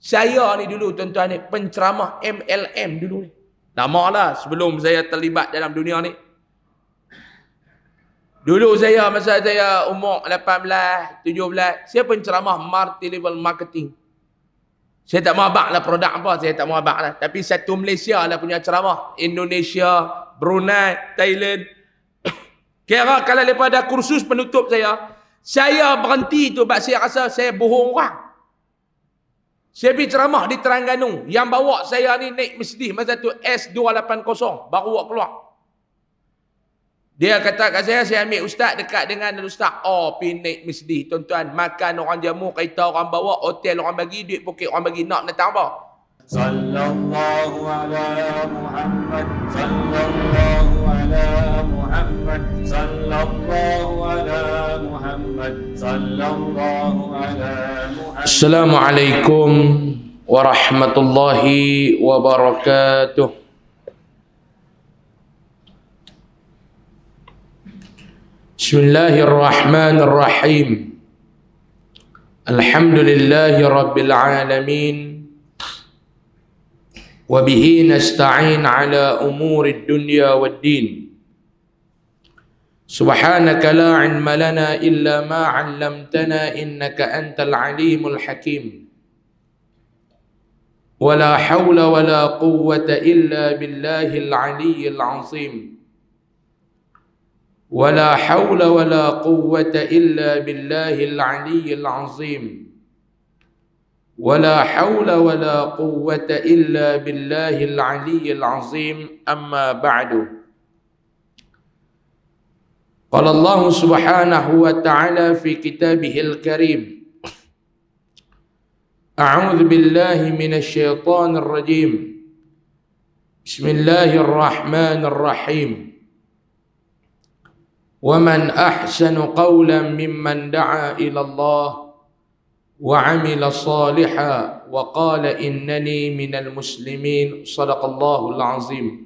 Saya ni dulu tuan-tuan ni penceramah MLM dulu ni. Lama lah sebelum saya terlibat dalam dunia ni. Dulu saya masa saya umur 18, 17, saya penceramah multi-level marketing. Saya tak mahu abak lah produk apa, saya tak mahu abak lah. Tapi satu Malaysia lah punya ceramah. Indonesia, Brunei, Thailand. Kira kalau lepas ada kursus penutup saya, saya berhenti tu sebab saya rasa saya bohong orang. Saya pergi ceramah di Terengganu. Yang bawa saya ni naik mesdih masa tu S280. Baru buat keluar. Dia kata kat saya, saya ambil ustaz dekat dengan ustaz. Oh, pergi naik mesdih tuan-tuan. Makan orang jamu, kereta orang bawa, hotel orang bagi, duit poket orang bagi. Nak datang apa? Sallallahu ala Muhammad. Sallallahu ala Muhammad. صلى الله على محمد صلى الله على محمد السلام عليكم ورحمة الله وبركاته بسم الله الرحمن الرحيم الحمد لله رب العالمين وبه نستعين على أمور الدنيا والدين سبحانك لا علم لنا إلا ما علمتنا إنك أنت العليم الحكيم ولا حول ولا قوة إلا بالله العلي العظيم ولا حول ولا قوة إلا بالله العلي العظيم ولا حول ولا قوة إلا بالله العلي العظيم أما بعد قال الله سبحانه وتعالى في كتابه الكريم أعوذ بالله من الشيطان الرجيم بسم الله الرحمن الرحيم ومن أحسن قولا ممن دعا إلى الله وعمل صالحا وقال إنني من المسلمين صدق الله العظيم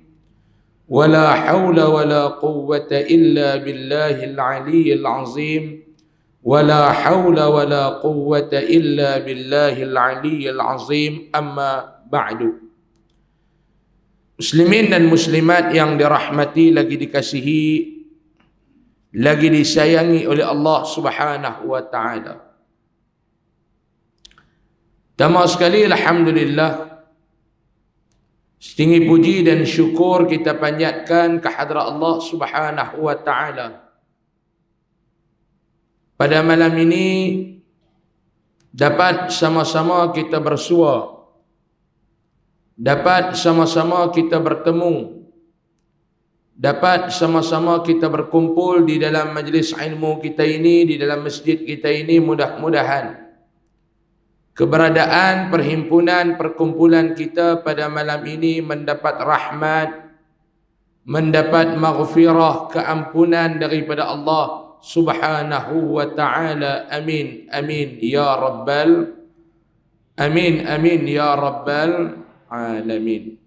ولا حول ولا قوة إلا بالله العلي العظيم ولا حول ولا قوة إلا بالله العلي العظيم أما بعد Muslimin dan muslimat yang dirahmati lagi dikasihi lagi disayangi oleh Allah Subhanahu wa taala. Tama sekali alhamdulillah Setinggi puji dan syukur kita panjatkan ke hadrat Allah Subhanahu wa taala. Pada malam ini dapat sama-sama kita bersua. Dapat sama-sama kita bertemu. Dapat sama-sama kita berkumpul di dalam majlis ilmu kita ini, di dalam masjid kita ini mudah-mudahan keberadaan perhimpunan perkumpulan kita pada malam ini mendapat rahmat mendapat maghfirah keampunan daripada Allah Subhanahu wa taala amin amin ya rabbal amin amin ya rabbal alamin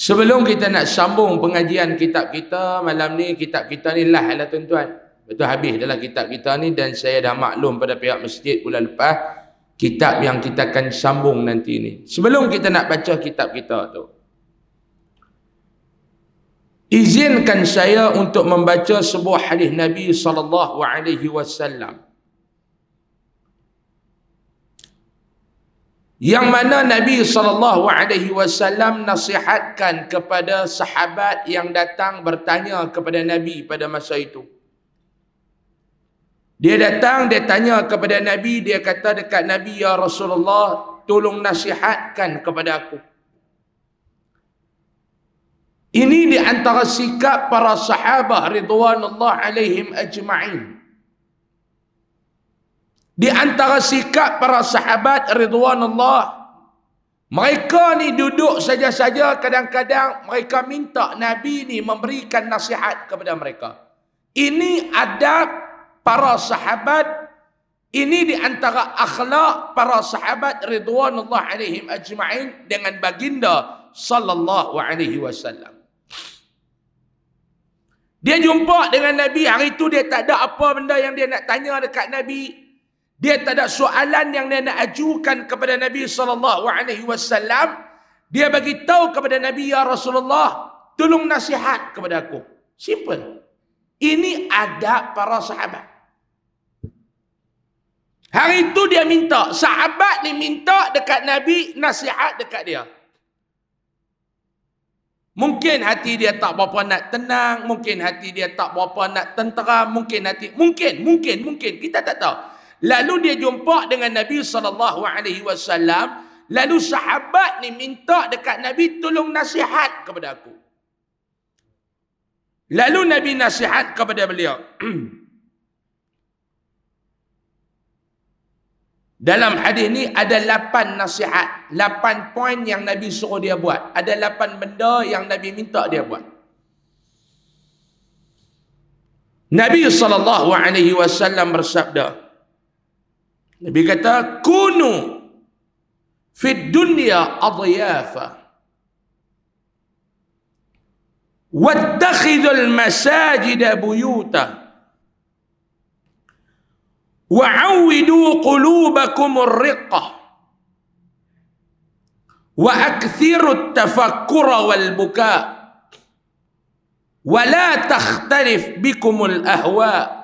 Sebelum kita nak sambung pengajian kitab kita malam ni kitab kita ni lah lah tuan-tuan itu habis dalam kitab kita ni dan saya dah maklum pada pihak masjid bulan lepas kitab yang kita akan sambung nanti ni sebelum kita nak baca kitab kita tu izinkan saya untuk membaca sebuah hadis Nabi sallallahu alaihi wasallam yang mana Nabi sallallahu alaihi wasallam nasihatkan kepada sahabat yang datang bertanya kepada Nabi pada masa itu dia datang, dia tanya kepada Nabi, dia kata dekat Nabi, Ya Rasulullah, tolong nasihatkan kepada aku. Ini di antara sikap para sahabah Ridwanullah alaihim ajma'in. Di antara sikap para sahabat Ridwanullah, mereka ni duduk saja-saja kadang-kadang mereka minta Nabi ni memberikan nasihat kepada mereka. Ini adab para sahabat ini di antara akhlak para sahabat ridwanullah alaihim ajma'in dengan baginda sallallahu alaihi wasallam. Dia jumpa dengan Nabi hari itu dia tak ada apa benda yang dia nak tanya dekat Nabi. Dia tak ada soalan yang dia nak ajukan kepada Nabi sallallahu alaihi wasallam. Dia bagi tahu kepada Nabi ya Rasulullah, tolong nasihat kepada aku. Simple. Ini adab para sahabat. Hari itu dia minta. Sahabat ni minta dekat Nabi nasihat dekat dia. Mungkin hati dia tak berapa nak tenang. Mungkin hati dia tak berapa nak tentera. Mungkin hati. Mungkin, mungkin, mungkin. Kita tak tahu. Lalu dia jumpa dengan Nabi SAW. Lalu sahabat ni minta dekat Nabi tolong nasihat kepada aku. Lalu Nabi nasihat kepada beliau. Dalam hadis ni ada lapan nasihat, lapan poin yang Nabi suruh dia buat. Ada lapan benda yang Nabi minta dia buat. Nabi saw bersabda. Nabi kata, "Kunu fi dunya adyafa wattakhidul masajida buyutah." وعودوا قلوبكم الرقة وأكثروا التفكر والبكاء ولا تختلف بكم الأهواء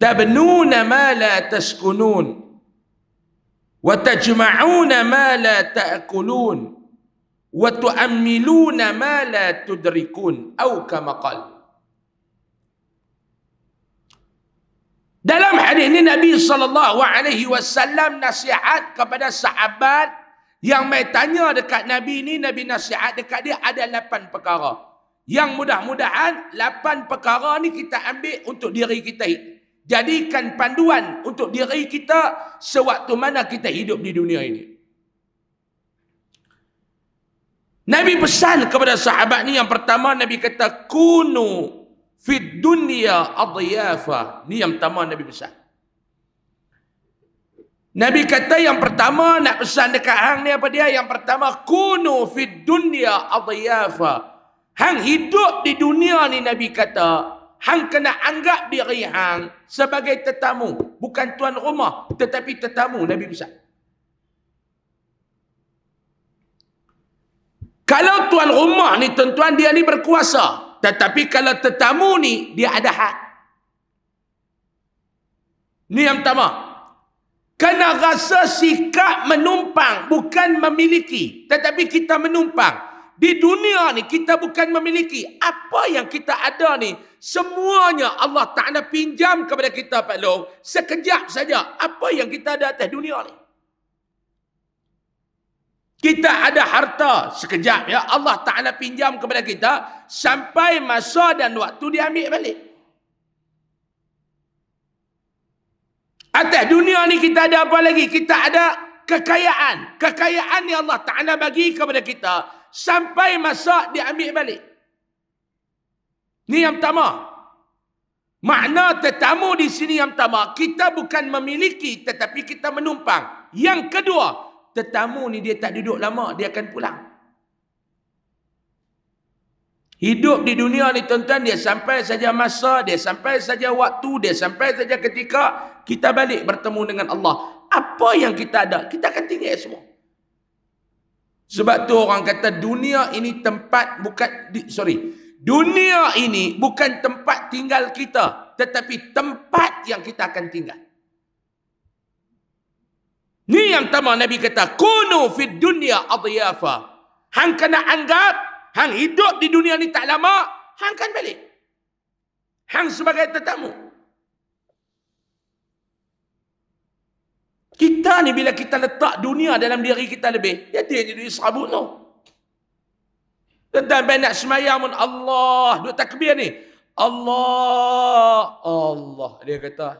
تبنون ما لا تسكنون وتجمعون ما لا تأكلون وتؤملون ما لا تدركون أو كما قال Dalam hadis ini Nabi sallallahu alaihi wasallam nasihat kepada sahabat yang mai tanya dekat Nabi ini Nabi nasihat dekat dia ada lapan perkara. Yang mudah-mudahan lapan perkara ni kita ambil untuk diri kita. Jadikan panduan untuk diri kita sewaktu mana kita hidup di dunia ini. Nabi pesan kepada sahabat ni yang pertama Nabi kata kunu fid dunya adyafa ni yang pertama nabi pesan nabi kata yang pertama nak pesan dekat hang ni apa dia yang pertama kunu fid dunya adyafa hang hidup di dunia ni nabi kata hang kena anggap diri hang sebagai tetamu bukan tuan rumah tetapi tetamu nabi pesan kalau tuan rumah ni tuan-tuan dia ni berkuasa tetapi kalau tetamu ni dia ada hak. Ni yang pertama. Kena rasa sikap menumpang bukan memiliki. Tetapi kita menumpang. Di dunia ni kita bukan memiliki. Apa yang kita ada ni semuanya Allah Ta'ala pinjam kepada kita Pak Long. Sekejap saja apa yang kita ada atas dunia ni. Kita ada harta sekejap ya Allah Taala pinjam kepada kita sampai masa dan waktu dia ambil balik. Atas dunia ni kita ada apa lagi? Kita ada kekayaan. Kekayaan yang Allah Taala bagi kepada kita sampai masa dia ambil balik. Ni yang pertama. Makna tetamu di sini yang pertama, kita bukan memiliki tetapi kita menumpang. Yang kedua, tetamu ni dia tak duduk lama, dia akan pulang. Hidup di dunia ni tuan-tuan, dia sampai saja masa, dia sampai saja waktu, dia sampai saja ketika kita balik bertemu dengan Allah. Apa yang kita ada, kita akan tinggal semua. Sebab tu orang kata dunia ini tempat bukan, sorry. Dunia ini bukan tempat tinggal kita, tetapi tempat yang kita akan tinggal. Ni yang pertama Nabi kata, Kunu fid dunia adiyafa. Hang kena anggap, hang hidup di dunia ni tak lama, hang kan balik. Hang sebagai tetamu. Kita ni bila kita letak dunia dalam diri kita lebih, ya dia tidak jadi serabut tu. Tentang bila nak semayang pun Allah, duk takbir ni. Allah, Allah. Dia kata,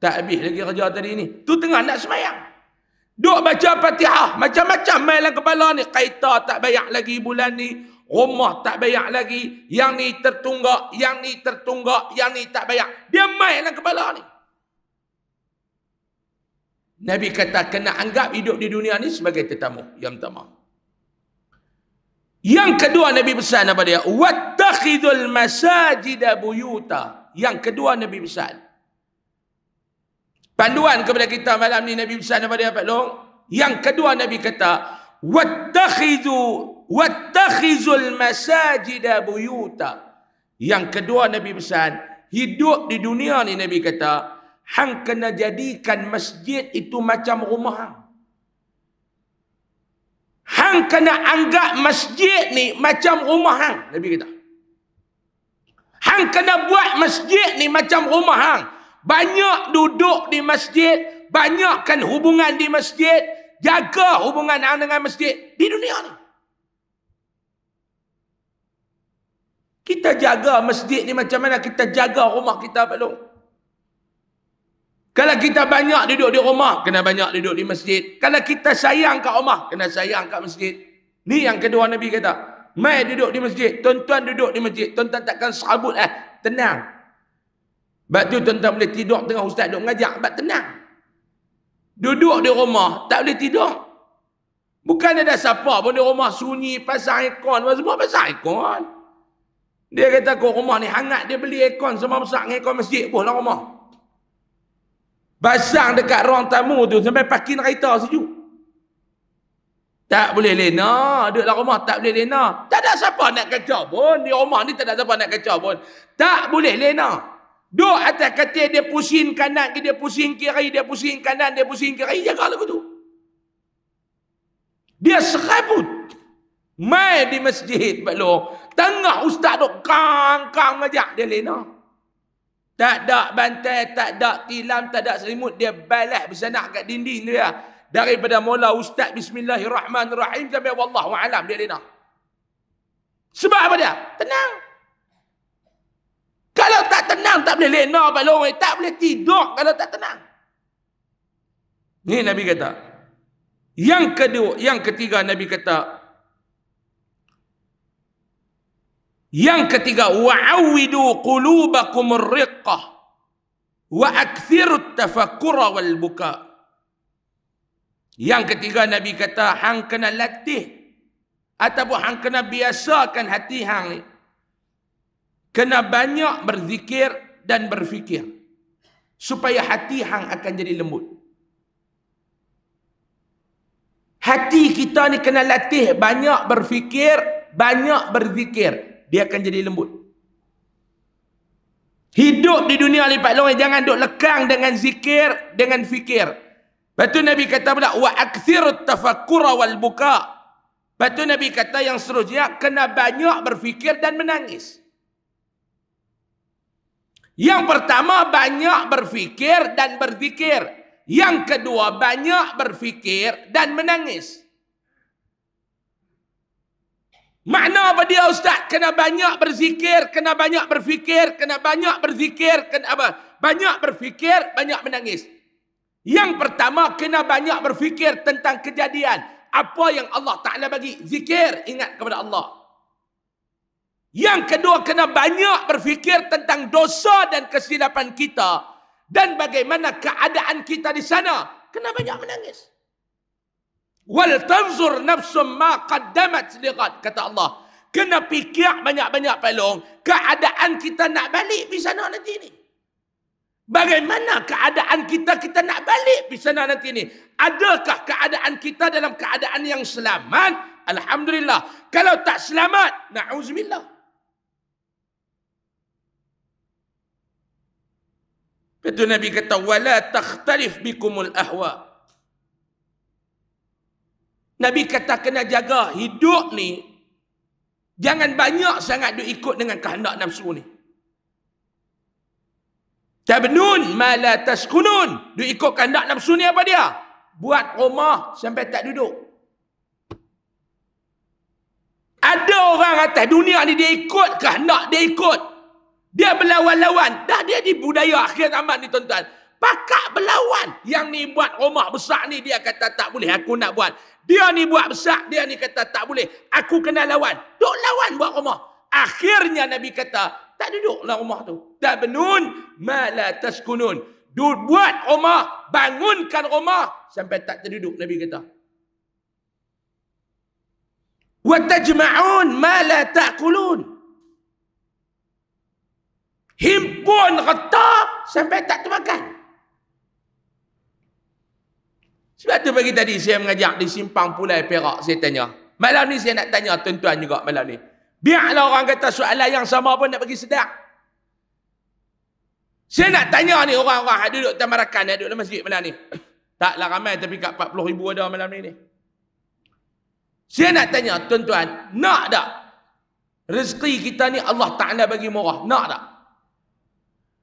tak habis lagi kerja tadi ni. Tu tengah nak semayang. Duk baca fatihah. Macam-macam main dalam kepala ni. Kaita tak bayar lagi bulan ni. Rumah tak bayar lagi. Yang ni tertunggak. Yang ni tertunggak. Yang ni tak bayar. Dia main dalam kepala ni. Nabi kata kena anggap hidup di dunia ni sebagai tetamu. Yang pertama. Yang kedua Nabi pesan apa dia? Wattakhidul masajida buyuta. Yang kedua Nabi pesan panduan kepada kita malam ni Nabi pesan kepada Abad Long yang kedua Nabi kata wattakhidhu wattakhizul masajida buyuta yang kedua Nabi pesan hidup di dunia ni Nabi kata hang kena jadikan masjid itu macam rumah hang hang kena anggap masjid ni macam rumah hang Nabi kata hang kena buat masjid ni macam rumah hang banyak duduk di masjid, banyakkan hubungan di masjid, jaga hubungan anda dengan masjid di dunia ni. Kita jaga masjid ni macam mana kita jaga rumah kita belum? Kalau kita banyak duduk di rumah, kena banyak duduk di masjid. Kalau kita sayang kat rumah, kena sayang kat masjid. Ni yang kedua Nabi kata. Mai duduk di masjid. Tuan-tuan duduk di masjid. Tuan-tuan takkan serabut eh. Tenang. Sebab tu tuan-tuan boleh tidur tengah ustaz duk mengajar. Sebab tenang. Duduk di rumah, tak boleh tidur. Bukan ada siapa pun di rumah sunyi, pasang aircon. Semua pasang aircon. Dia kata kau rumah ni hangat, dia beli aircon sama besar dengan aircon masjid pun lah rumah. Pasang dekat ruang tamu tu sampai parking kereta sejuk. Tak boleh lena, duduk dalam rumah tak boleh lena. Tak ada siapa nak kacau pun, di rumah ni tak ada siapa nak kacau pun. Tak boleh lena. Duk atas katil dia pusing kanan, dia pusing kiri, dia pusing kanan, dia pusing kiri. Jaga lagu tu. Dia serabut. Main di masjid belum. Tengah ustaz duk kang, kang ngajak dia lena. Tak ada bantai, tak ada tilam, tak ada selimut. Dia balas bersenak kat dinding dia. Daripada mula ustaz bismillahirrahmanirrahim sampai wallahu'alam dia lena. Sebab apa dia? Tenang. Kalau tak tenang tak boleh lena pada orang, tak boleh tidur kalau tak tenang. Ni Nabi kata. Yang kedua, yang ketiga Nabi kata Yang ketiga wa'awidu qulubakum riqqah wa akthiru tafakkura wal buka. Yang ketiga Nabi kata hang kena latih ataupun hang kena biasakan hati hang ni kena banyak berzikir dan berfikir supaya hati hang akan jadi lembut hati kita ni kena latih banyak berfikir banyak berzikir dia akan jadi lembut hidup di dunia lipat longai eh, jangan duk lekang dengan zikir dengan fikir Batu Nabi kata pula wa akthir tafakkur wal buka. Batu Nabi kata yang seterusnya kena banyak berfikir dan menangis. Yang pertama banyak berfikir dan berzikir. Yang kedua banyak berfikir dan menangis. Makna apa dia ustaz? Kena banyak berzikir, kena banyak berfikir, kena banyak berzikir, kena apa? Banyak berfikir, banyak menangis. Yang pertama kena banyak berfikir tentang kejadian. Apa yang Allah Ta'ala bagi? Zikir ingat kepada Allah. Yang kedua kena banyak berfikir tentang dosa dan kesilapan kita dan bagaimana keadaan kita di sana. Kena banyak menangis. Wal tanzur nafsum ma qaddamat liqad kata Allah. Kena fikir banyak-banyak pelong keadaan kita nak balik di sana nanti ni. Bagaimana keadaan kita kita nak balik di sana nanti ni? Adakah keadaan kita dalam keadaan yang selamat? Alhamdulillah. Kalau tak selamat, na'uzubillah. Itu Nabi kata wala takhtalif bikumul ahwa. Nabi kata kena jaga hidup ni jangan banyak sangat duk ikut dengan kehendak nafsu ni. Tabnun ma la taskunun. Duk ikut kehendak nafsu ni apa dia? Buat rumah sampai tak duduk. Ada orang atas dunia ni dia ikut kehendak dia ikut. Dia berlawan-lawan. Dah dia di budaya akhir zaman ni tuan-tuan. Pakak berlawan. Yang ni buat rumah besar ni dia kata tak boleh. Aku nak buat. Dia ni buat besar. Dia ni kata tak boleh. Aku kena lawan. Duk lawan buat rumah. Akhirnya Nabi kata. Tak duduklah rumah tu. Tabnun mala taskunun. Buat rumah. Bangunkan rumah. Sampai tak terduduk Nabi kata. Wa tajma'un mala ta'kulun himpun harta sampai tak termakan. Sebab tu pagi tadi saya mengajak di simpang pulai Perak saya tanya. Malam ni saya nak tanya tuan-tuan juga malam ni. Biarlah orang kata soalan yang sama pun nak bagi sedap. Saya nak tanya ni orang-orang yang duduk tamarakan, yang duduk dalam masjid malam ni. Taklah ramai tapi kat 40 ribu ada malam ni ni. Saya nak tanya tuan-tuan, nak tak? Rezeki kita ni Allah Ta'ala bagi murah. Nak tak?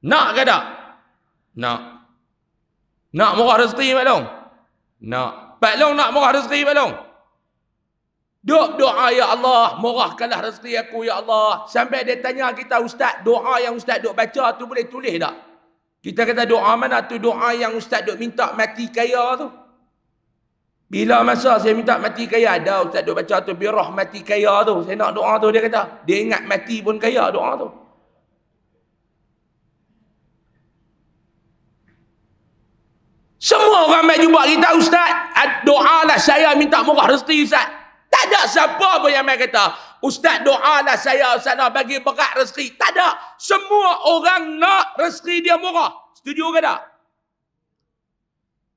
Nak ke tak? Nak. Nak murah rezeki Mak Long? Nak. Pak Long nak murah rezeki Mak Long? Duk doa ya Allah, murahkanlah rezeki aku ya Allah. Sampai dia tanya kita ustaz, doa yang ustaz duk baca tu boleh tulis tak? Kita kata doa mana tu doa yang ustaz duk minta mati kaya tu? Bila masa saya minta mati kaya ada ustaz duk baca tu birah mati kaya tu. Saya nak doa tu dia kata, dia ingat mati pun kaya doa tu. Semua orang main jumpa kita ustaz. Ah, doa lah saya minta murah rezeki ustaz. Tak ada siapa pun yang main kata. Ustaz doa lah saya ustaz nak bagi berat rezeki. Tak ada. Semua orang nak rezeki dia murah. Setuju ke tak?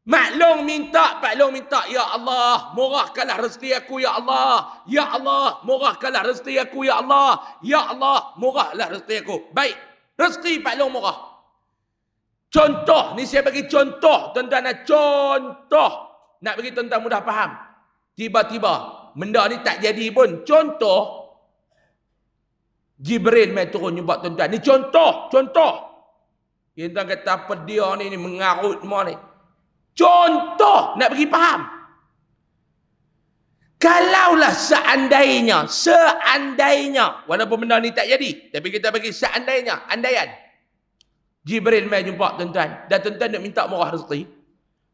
Maklong minta, maklong minta. Ya Allah, murahkanlah rezeki aku, Ya Allah. Ya Allah, murahkanlah rezeki aku, Ya Allah. Ya Allah, murahlah rezeki aku. Baik. Rezeki maklong murah. Contoh ni saya bagi contoh tuan-tuan nak contoh nak bagi tuan-tuan mudah faham. Tiba-tiba benda ni tak jadi pun contoh Jibril mai turun jumpa tuan-tuan. Ni contoh, contoh. Kita kata apa dia ni ni mengarut semua ni. Contoh nak bagi faham. Kalaulah seandainya, seandainya, walaupun benda ni tak jadi, tapi kita bagi seandainya, andaian. Jibril mai jumpa tuan-tuan. Dan tuan-tuan nak minta murah rezeki.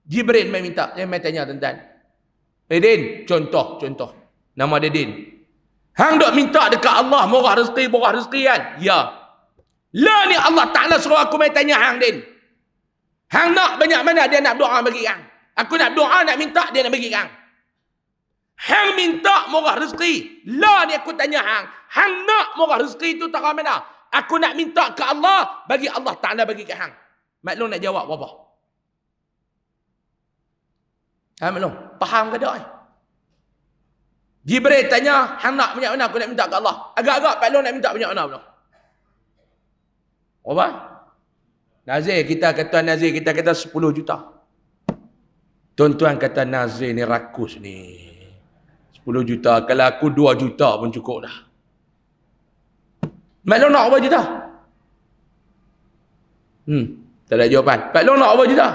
Jibril mai minta. Dia eh, mai tanya tuan-tuan. Eh Din, contoh, contoh. Nama dia Din. Hang nak minta dekat Allah murah rezeki, murah rezeki kan? Ya. Lah ni Allah Ta'ala suruh aku mai tanya hang Din. Hang nak banyak mana dia nak doa bagi hang. Aku nak doa, nak minta dia nak bagi hang. Hang minta murah rezeki. Lah ni aku tanya hang. Hang nak murah rezeki tu tak mana? Aku nak minta ke Allah, bagi Allah Ta'ala bagi ke hang. Maklum nak jawab, wabah. Ha, maklum, faham ke tak? Eh? Jibril tanya, hang nak minyak mana aku nak minta ke Allah? Agak-agak Pak Long nak minta minyak mana pula? Wabah? Nazir, kita kata Nazir, kita kata 10 juta. Tuan-tuan kata Nazir ni rakus ni. 10 juta, kalau aku 2 juta pun cukup dah. Mak long nak apa cerita? Hmm, tak ada jawapan. Mak long nak apa cerita?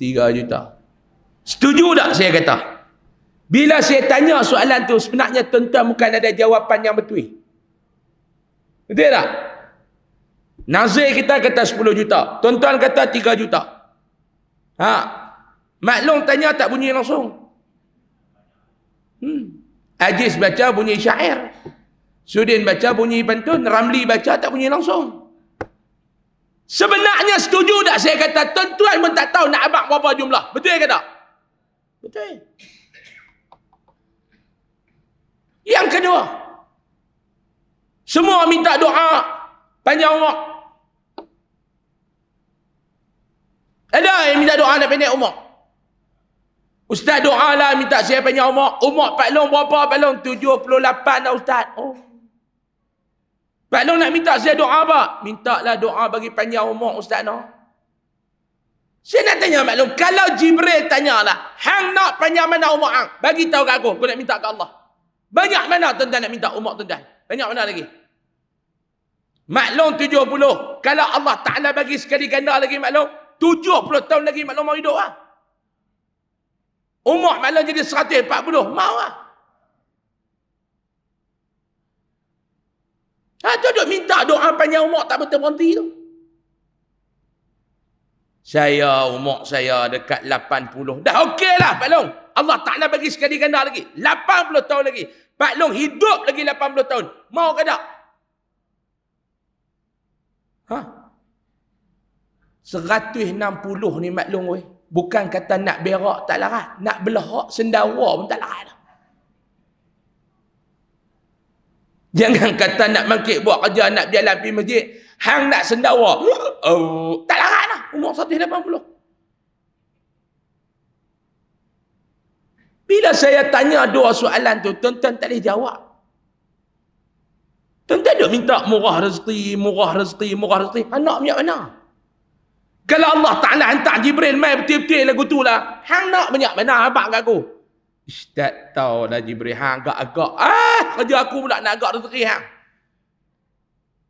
Tiga juta. Setuju tak saya kata? Bila saya tanya soalan tu, sebenarnya tuan-tuan bukan ada jawapan yang betul. Betul tak? Nazir kita kata 10 juta. Tuan-tuan kata 3 juta. Ha. mak long tanya tak bunyi langsung. Hmm. Ajis baca bunyi syair. Sudin baca bunyi pantun, Ramli baca tak bunyi langsung. Sebenarnya setuju tak saya kata tuan-tuan pun tak tahu nak abang berapa jumlah. Betul ke tak? Betul. Yang kedua. Semua minta doa panjang umur. Ada yang minta doa nak pendek umur. Ustaz doa lah minta saya panjang umur. Umur Pak Long berapa Pak Long? 78 lah Ustaz. Oh. Pak Long nak minta saya doa pak. Mintalah doa bagi panjang umur ustaz no. Saya nak tanya Pak Kalau Jibril tanyalah. Hang nak panjang mana umur hang? Bagi tahu kat aku. Aku nak minta ke Allah. Banyak mana tuan-tuan nak minta umur tuan-tuan? Banyak mana lagi? Maklum 70. Kalau Allah Ta'ala bagi sekali ganda lagi maklum. 70 tahun lagi maklum mau hidup lah. Umur maklum jadi 140. Mau lah. Ha, tu duk minta doa panjang umur tak betul berhenti tu. Saya umur saya dekat 80. Dah okey lah Pak Long. Allah Ta'ala bagi sekali ganda lagi. 80 tahun lagi. Pak Long hidup lagi 80 tahun. Mau ke tak? Ha? 160 ni Pak Long Bukan kata nak berak tak larat. Nak belahak sendawa pun tak larat Jangan kata nak bangkit buat kerja, nak berjalan pergi masjid. Hang nak sendawa. Oh, tak larat lah. Umur 180. Bila saya tanya dua soalan tu, tuan-tuan tak boleh jawab. Tuan-tuan duk minta murah rezeki, murah rezeki, murah rezeki. Anak minyak mana? Kalau Allah Ta'ala hantar Jibril, main betul-betul lagu tu lah. Hang nak minyak mana? Abang kat aku. Ustaz tahu dah diberi hang agak-agak. Ah, kerja aku pula nak agak rezeki hang.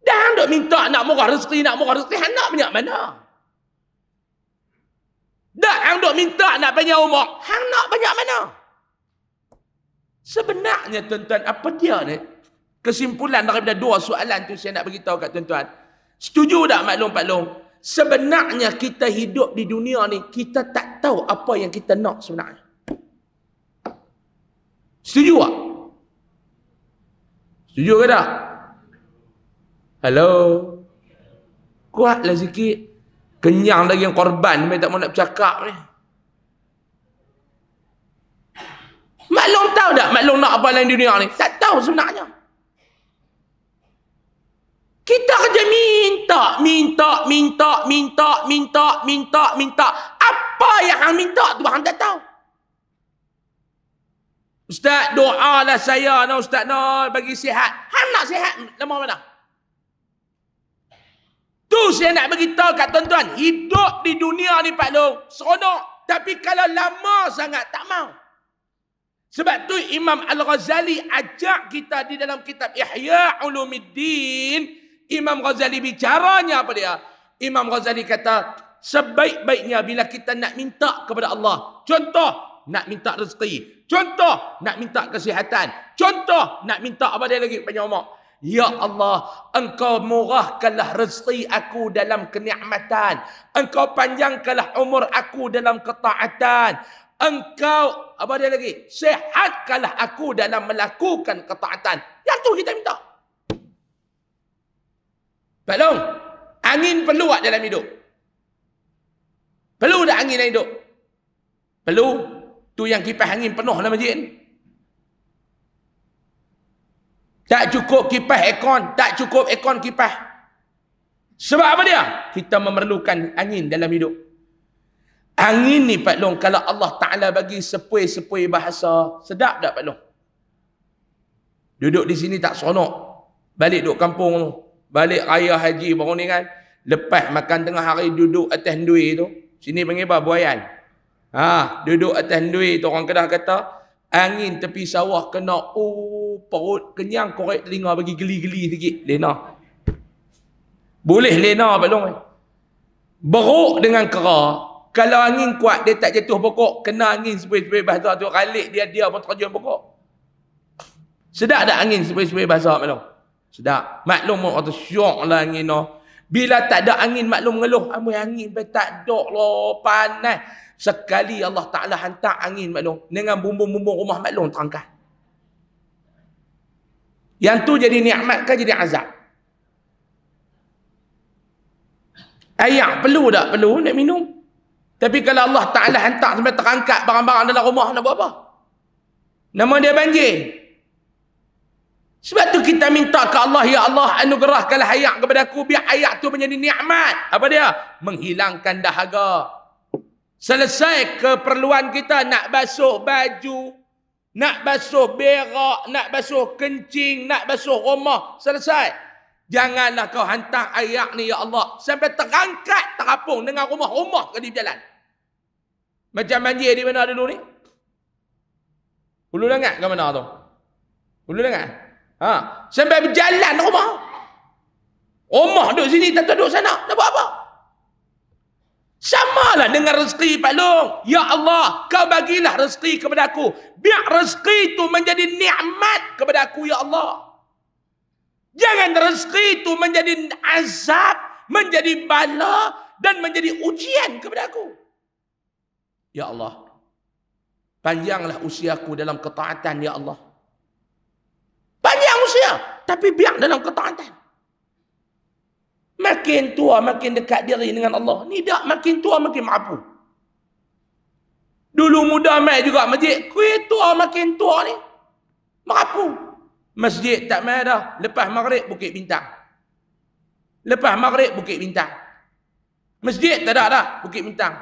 Dah hang duk minta nak murah rezeki, nak murah rezeki, hang nak banyak mana? Dah hang duk minta nak banyak umur, hang nak banyak mana? Sebenarnya tuan-tuan, apa dia ni? Kesimpulan daripada dua soalan tu saya nak beritahu kat tuan-tuan. Setuju tak maklum Pak Long? Sebenarnya kita hidup di dunia ni, kita tak tahu apa yang kita nak sebenarnya. Setuju tak? Setuju ke tak? Hello? Kuatlah sikit. Kenyang lagi yang korban. Dia tak mahu nak bercakap ni. Maklum tahu tak maklum nak apa lain dunia ni? Tak tahu sebenarnya. Kita kerja minta, minta, minta, minta, minta, minta, minta. Apa yang hang minta tu hang tak tahu. Ustaz doa lah saya nak ustaz nak bagi sihat. ham nak sihat lama mana? Tu saya nak bagi tahu kat tuan-tuan, hidup di dunia ni Pak Long seronok tapi kalau lama sangat tak mau. Sebab tu Imam Al-Ghazali ajak kita di dalam kitab Ihya Ulumuddin, Imam Ghazali bicaranya apa dia? Imam Ghazali kata, sebaik-baiknya bila kita nak minta kepada Allah. Contoh, nak minta rezeki. Contoh, nak minta kesihatan. Contoh, nak minta apa dia lagi banyak umat. Ya Allah, engkau murahkanlah rezeki aku dalam kenikmatan. Engkau panjangkanlah umur aku dalam ketaatan. Engkau, apa dia lagi? Sehatkanlah aku dalam melakukan ketaatan. Yang tu kita minta. belum angin perlu dalam hidup. Perlu tak angin dalam hidup? Perlu, Tu yang kipas angin penuh lah masjid ni. Tak cukup kipas ekon, tak cukup ekon kipas. Sebab apa dia? Kita memerlukan angin dalam hidup. Angin ni Pak Long, kalau Allah Ta'ala bagi sepui-sepui bahasa, sedap tak Pak Long? Duduk di sini tak seronok. Balik duduk kampung tu. Balik raya haji baru ni kan. Lepas makan tengah hari duduk atas duit tu. Sini panggil apa? Buayan. Ha, duduk atas duit tu orang kedah kata, angin tepi sawah kena oh, perut kenyang korek telinga bagi geli-geli sikit. Lena. Boleh Lena belum? Long. Eh? Beruk dengan kera, kalau angin kuat dia tak jatuh pokok, kena angin sepuluh-sepuluh bahasa tu, ralik dia dia pun terjun pokok. Sedap tak angin sepuluh-sepuluh bahasa Pak Sedap. Maklum orang tu syok lah angin tu. No. Bila tak ada angin maklum ngeluh. Amboi angin pun tak ada lah. Panas. Sekali Allah Ta'ala hantar angin maklum. Dengan bumbung-bumbung rumah maklum terangkan. Yang tu jadi ni'mat kan jadi azab. Ayak perlu tak perlu nak minum. Tapi kalau Allah Ta'ala hantar sampai terangkat barang-barang dalam rumah nak buat apa? Nama dia banjir. Sebab tu kita minta ke Allah, Ya Allah anugerahkanlah hayat kepada aku, biar hayat tu menjadi nikmat. Apa dia? Menghilangkan dahaga. Selesai keperluan kita nak basuh baju, nak basuh berak, nak basuh kencing, nak basuh rumah. Selesai. Janganlah kau hantar ayak ni, Ya Allah. Sampai terangkat, terapung dengan rumah-rumah ke di jalan. Macam banjir di mana dulu ni? Hulu langat ke mana tu? Hulu langat? Ha, sampai berjalan rumah. Rumah duduk sini, tak duduk sana. Nak buat apa? Sama lah dengan rezeki Pak Long. Ya Allah, kau bagilah rezeki kepada aku. Biar rezeki itu menjadi nikmat kepada aku, Ya Allah. Jangan rezeki itu menjadi azab, menjadi bala dan menjadi ujian kepada aku. Ya Allah, panjanglah usiaku dalam ketaatan, Ya Allah. Panjang usia. Tapi biar dalam ketaatan. Makin tua, makin dekat diri dengan Allah. Ni tak, makin tua, makin mampu. Dulu muda mai juga masjid. Kui tua, makin tua ni. Mampu. Masjid tak mai dah. Lepas maghrib, bukit bintang. Lepas maghrib, bukit bintang. Masjid tak ada dah, bukit bintang.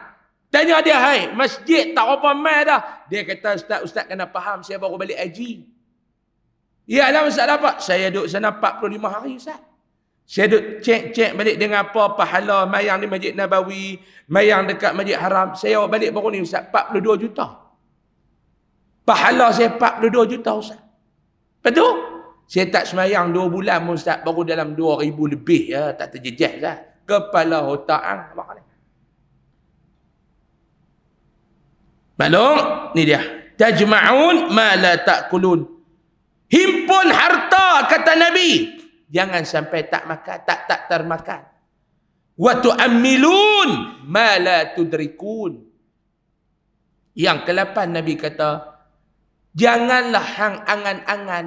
Tanya dia, hai, masjid tak apa mai dah. Dia kata, ustaz, ustaz kena faham, saya baru balik haji. Ya Allah Ustaz dapat. Saya duduk sana 45 hari Ustaz. Saya duduk cek-cek balik dengan apa pahala mayang di Masjid Nabawi, mayang dekat Masjid Haram. Saya balik baru ni Ustaz 42 juta. Pahala saya 42 juta Ustaz. Betul? saya tak semayang 2 bulan pun Ustaz baru dalam 2,000 lebih ya. Tak terjejah lah. Kepala otak. Ha? Ah, Maklum. Maklum? Ni dia. Tajma'un mala la ta'kulun. Himpun harta kata Nabi. Jangan sampai tak makan, tak tak termakan. Wa tu'ammilun ma la tudrikun. Yang ke-8 Nabi kata, janganlah hang angan-angan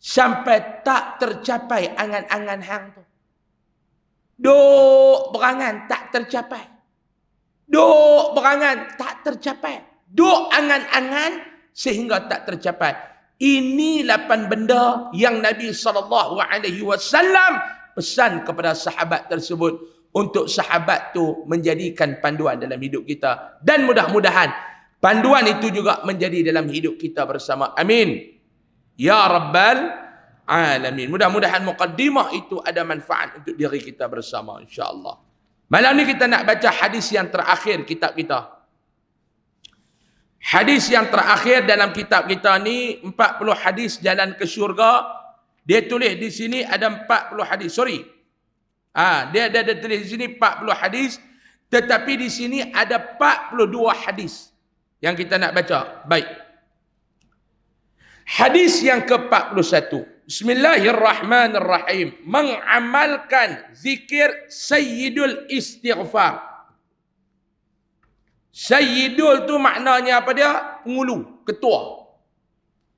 sampai tak tercapai angan-angan hang tu. Dok berangan tak tercapai. Dok berangan tak tercapai. Dok angan-angan sehingga tak tercapai. Ini lapan benda yang Nabi SAW pesan kepada sahabat tersebut untuk sahabat tu menjadikan panduan dalam hidup kita. Dan mudah-mudahan panduan itu juga menjadi dalam hidup kita bersama. Amin. Ya Rabbal Alamin. Mudah-mudahan muqaddimah itu ada manfaat untuk diri kita bersama insyaAllah. Malam ni kita nak baca hadis yang terakhir kitab kita. -kita. Hadis yang terakhir dalam kitab kita ni 40 hadis jalan ke syurga. Dia tulis di sini ada 40 hadis. Sorry. Ha, dia ada dia tulis di sini 40 hadis tetapi di sini ada 42 hadis yang kita nak baca. Baik. Hadis yang ke-41. Bismillahirrahmanirrahim. Mengamalkan zikir Sayyidul Istighfar. Sayyidul tu maknanya apa dia? Pengulu, ketua.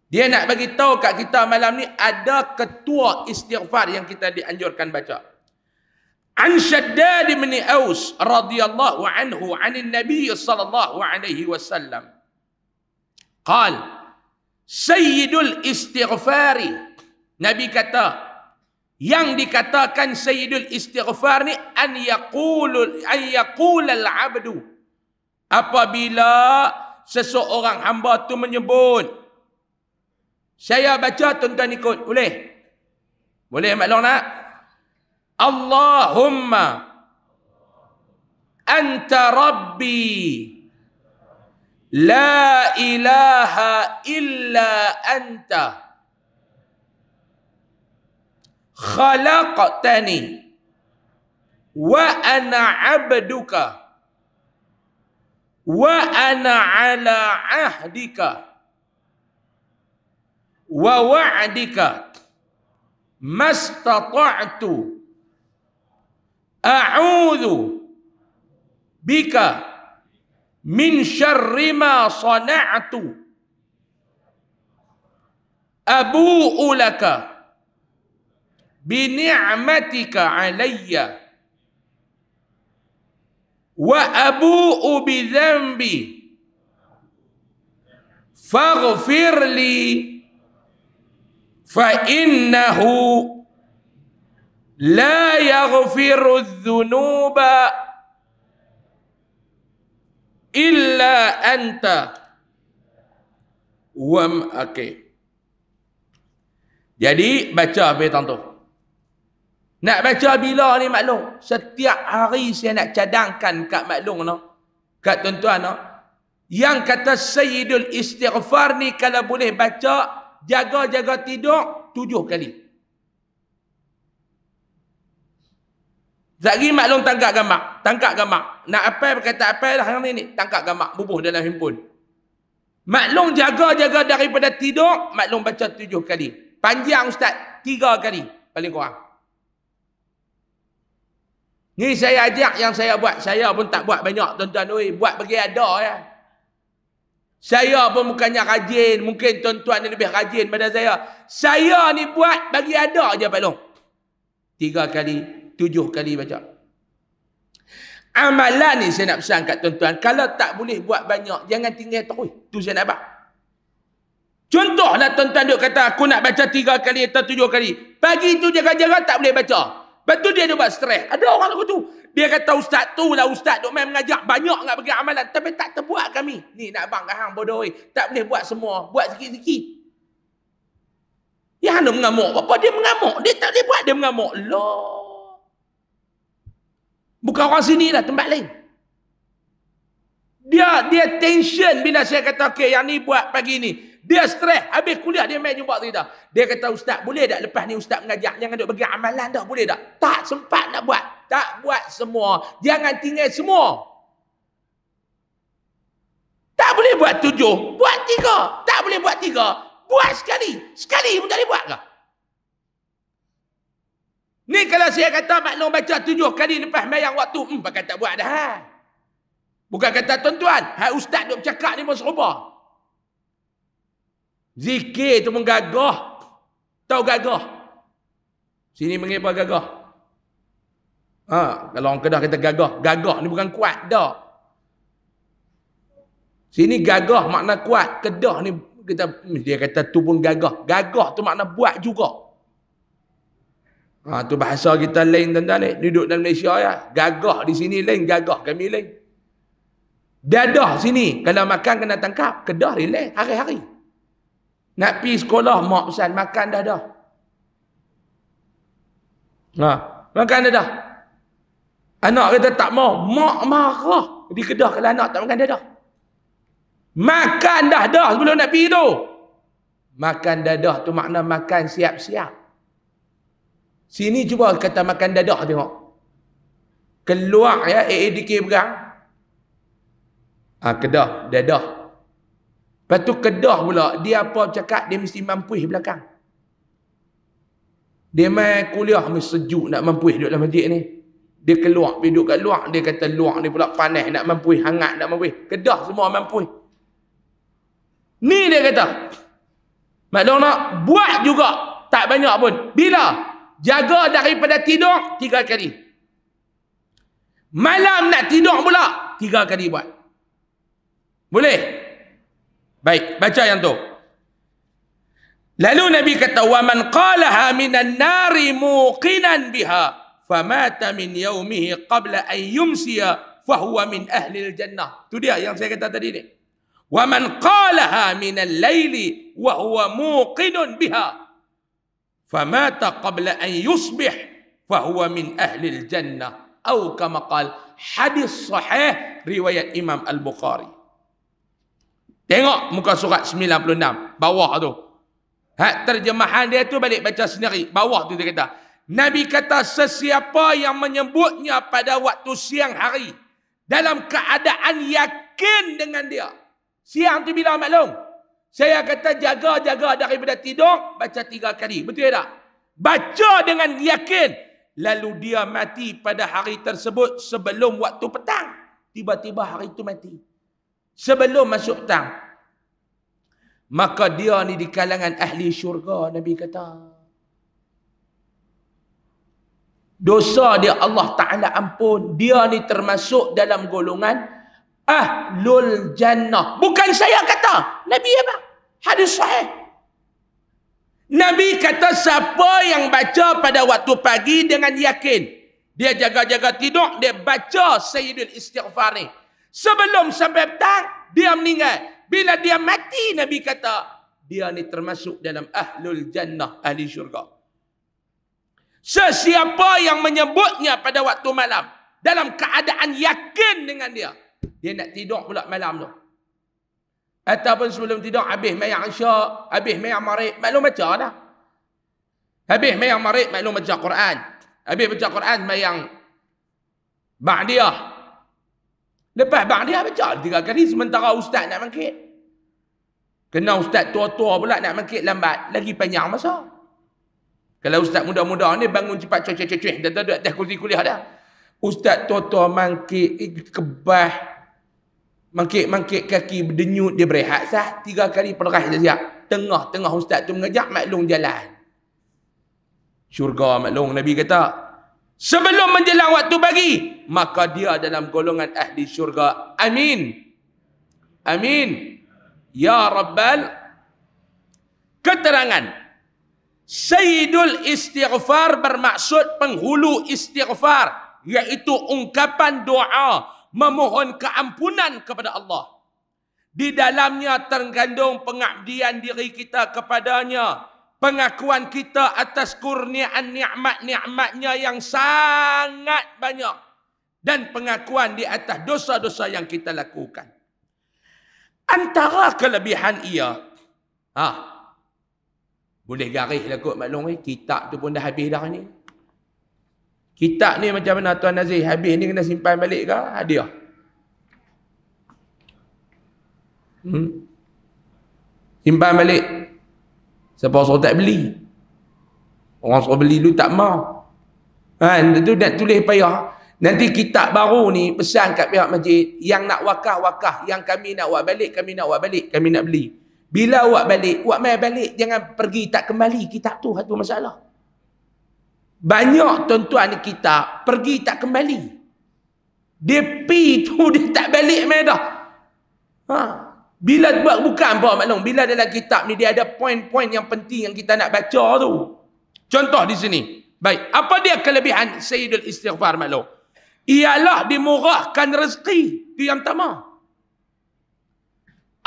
Dia nak bagi tahu kat kita malam ni ada ketua istighfar yang kita dianjurkan baca. An Shaddad bin Aus radhiyallahu anhu 'anil Nabi sallallahu alaihi wasallam. Qal Sayyidul istighfari. Nabi kata yang dikatakan Sayyidul istighfar ni an yaqulul an al 'abdu apabila seseorang hamba tu menyebut saya baca tuan-tuan ikut boleh boleh Mak Long nak Allahumma anta rabbi la ilaha illa anta khalaqtani wa ana abduka وأنا على عهدك ووعدك ما استطعت أعوذ بك من شر ما صنعت أبوء لك بنعمتك عليّ وأبوء بذنبي فاغفر لي فإنه لا يغفر الذنوب إلا أنت wam okay. Jadi baca habis tu Nak baca bila ni maklum? Setiap hari saya nak cadangkan kat maklum no. Kat tuan-tuan no. Yang kata Sayyidul Istighfar ni kalau boleh baca, jaga-jaga tidur tujuh kali. Zaki maklum tangkap gamak, Tangkap gamak. Nak apa berkata apa lah hari ni. Tangkap gamak, Bubuh dalam himpun. Maklum jaga-jaga daripada tidur, maklum baca tujuh kali. Panjang ustaz, tiga kali. Paling kurang. Ni saya ajak yang saya buat. Saya pun tak buat banyak tuan-tuan. buat bagi ada ya. Saya pun bukannya rajin. Mungkin tuan-tuan ni lebih rajin pada saya. Saya ni buat bagi ada je Pak Long. Tiga kali, tujuh kali baca. Amalan ni saya nak pesan kat tuan-tuan. Kalau tak boleh buat banyak, jangan tinggal terus. Tu saya nak buat. Contohlah tuan-tuan duk kata aku nak baca tiga kali atau tujuh kali. Pagi tu jaga-jaga tak boleh baca. Lepas tu dia ada buat stres. Ada orang aku tu. Dia kata ustaz tu lah ustaz duk main mengajak. Banyak nak bagi amalan. Tapi tak terbuat kami. Ni nak bang hang bodoh eh. Tak boleh buat semua. Buat sikit-sikit. Ya hana mengamuk. Apa dia mengamuk? Dia tak boleh buat dia mengamuk. Loh. Bukan orang sini lah tempat lain. Dia dia tension bila saya kata okey yang ni buat pagi ni. Dia stres. Habis kuliah dia main jumpa kita. Dia kata ustaz boleh tak lepas ni ustaz mengajak jangan duk bagi amalan dah boleh tak? Tak sempat nak buat. Tak buat semua. Jangan tinggal semua. Tak boleh buat tujuh. Buat tiga. Tak boleh buat tiga. Buat sekali. Sekali pun tak boleh buat ke? Ni kalau saya kata maklum baca tujuh kali lepas mayang waktu. Hmm, pakai tak buat dah. Ha? Bukan kata tuan-tuan, hai ustaz duk cakap ni pun serupa. Zikir tu menggagah. Tahu gagah. Sini mengapa gagah? Ha, kalau orang kedah kita gagah, gagah ni bukan kuat dah. Sini gagah makna kuat, kedah ni kita dia kata tu pun gagah. Gagah tu makna buat juga. Ha, tu bahasa kita lain tuan-tuan ni, duduk dalam Malaysia ya. Gagah di sini lain, gagah kami lain. Dadah sini. Kalau makan kena tangkap. Kedah relax. Hari-hari. Nak pi sekolah mak pesan makan dadah. Ha, makan dadah. Anak kita tak mau, mak marah. Di kedah kalau anak tak makan dadah. Makan dadah sebelum nak pi tu. Makan dadah tu makna makan siap-siap. Sini cuba kata makan dadah tengok. Keluar ya AADK pegang, Ha, kedah, dedah. Lepas tu kedah pula, dia apa cakap, dia mesti mampuih belakang. Dia main kuliah, mesti sejuk nak mampu duduk dalam masjid ni. Dia keluar, dia duduk kat luar, dia kata luar ni pula panas nak mampu hangat nak mampu. Kedah semua mampu. Ni dia kata. Maklum nak, buat juga. Tak banyak pun. Bila? Jaga daripada tidur, tiga kali. Malam nak tidur pula, tiga kali buat. Boleh? Baik, baca yang tu. Lalu Nabi kata, "Wa man qalaha minan nari muqinan biha, famata min yaumihi qabla an yumsiya, fa huwa min ahli al jannah." Tu dia yang saya kata tadi ni. "Wa man qalaha minal laili wa huwa muqinun biha, famata qabla an yusbih, fa huwa min ahli al jannah." Atau kama qal, hadis sahih riwayat Imam Al-Bukhari. Tengok muka surat 96 bawah tu. Ha, terjemahan dia tu balik baca sendiri. Bawah tu dia kata. Nabi kata sesiapa yang menyebutnya pada waktu siang hari. Dalam keadaan yakin dengan dia. Siang tu bila maklum. Saya kata jaga-jaga daripada tidur. Baca tiga kali. Betul tak? Baca dengan yakin. Lalu dia mati pada hari tersebut sebelum waktu petang. Tiba-tiba hari itu mati sebelum masuk tang, Maka dia ni di kalangan ahli syurga, Nabi kata. Dosa dia Allah Ta'ala ampun. Dia ni termasuk dalam golongan ahlul jannah. Bukan saya kata. Nabi apa? Hadis sahih. Nabi kata siapa yang baca pada waktu pagi dengan yakin. Dia jaga-jaga tidur, dia baca Sayyidul Istighfar ni. Sebelum sampai petang, dia meninggal. Bila dia mati, Nabi kata, dia ni termasuk dalam ahlul jannah, ahli syurga. Sesiapa yang menyebutnya pada waktu malam, dalam keadaan yakin dengan dia, dia nak tidur pula malam tu. Ataupun sebelum tidur, habis mayak isyak, habis mayak marik, maklum baca lah. Habis mayak marik, maklum baca Quran. Habis baca Quran, mayak ba'diyah, Lepas bang dia baca tiga kali sementara ustaz nak bangkit. Kena ustaz tua-tua pula nak bangkit lambat, lagi panjang masa. Kalau ustaz muda-muda ni bangun cepat cecek-cecek dan tak duduk atas kursi kuliah dah. Ustaz tua-tua mangkit eh, kebah. Mangkit-mangkit kaki berdenyut dia berehat sah. Tiga kali perah dia siap. Tengah-tengah ustaz tu mengajak maklum jalan. Syurga maklum. Nabi kata, sebelum menjelang waktu pagi maka dia dalam golongan ahli syurga amin amin ya rabbal keterangan sayyidul istighfar bermaksud penghulu istighfar yaitu ungkapan doa memohon keampunan kepada Allah di dalamnya tergandung pengabdian diri kita kepadanya pengakuan kita atas kurniaan nikmat-nikmatnya yang sangat banyak dan pengakuan di atas dosa-dosa yang kita lakukan. Antara kelebihan ia, ha, boleh garis lah kot maklum ni, kitab tu pun dah habis dah ni. Kitab ni macam mana Tuan Nazir, habis ni kena simpan balik ke? Hadiah. Hmm. Simpan balik, Siapa suruh tak beli? Orang suruh beli dulu tak mau. Kan? Ha, Itu nak tulis payah. Nanti kitab baru ni pesan kat pihak masjid. Yang nak wakah-wakah. Yang kami nak buat balik, kami nak buat balik. Kami nak beli. Bila buat balik, buat main balik. Jangan pergi tak kembali kitab tu. Satu masalah. Banyak tuan-tuan kita pergi tak kembali. Dia pergi tu, dia tak balik main dah. Haa. Bila buat bukan apa maklum. Bila dalam kitab ni dia ada poin-poin yang penting yang kita nak baca tu. Contoh di sini. Baik. Apa dia kelebihan Sayyidul Istighfar maklum? Ialah dimurahkan rezeki. Itu yang pertama.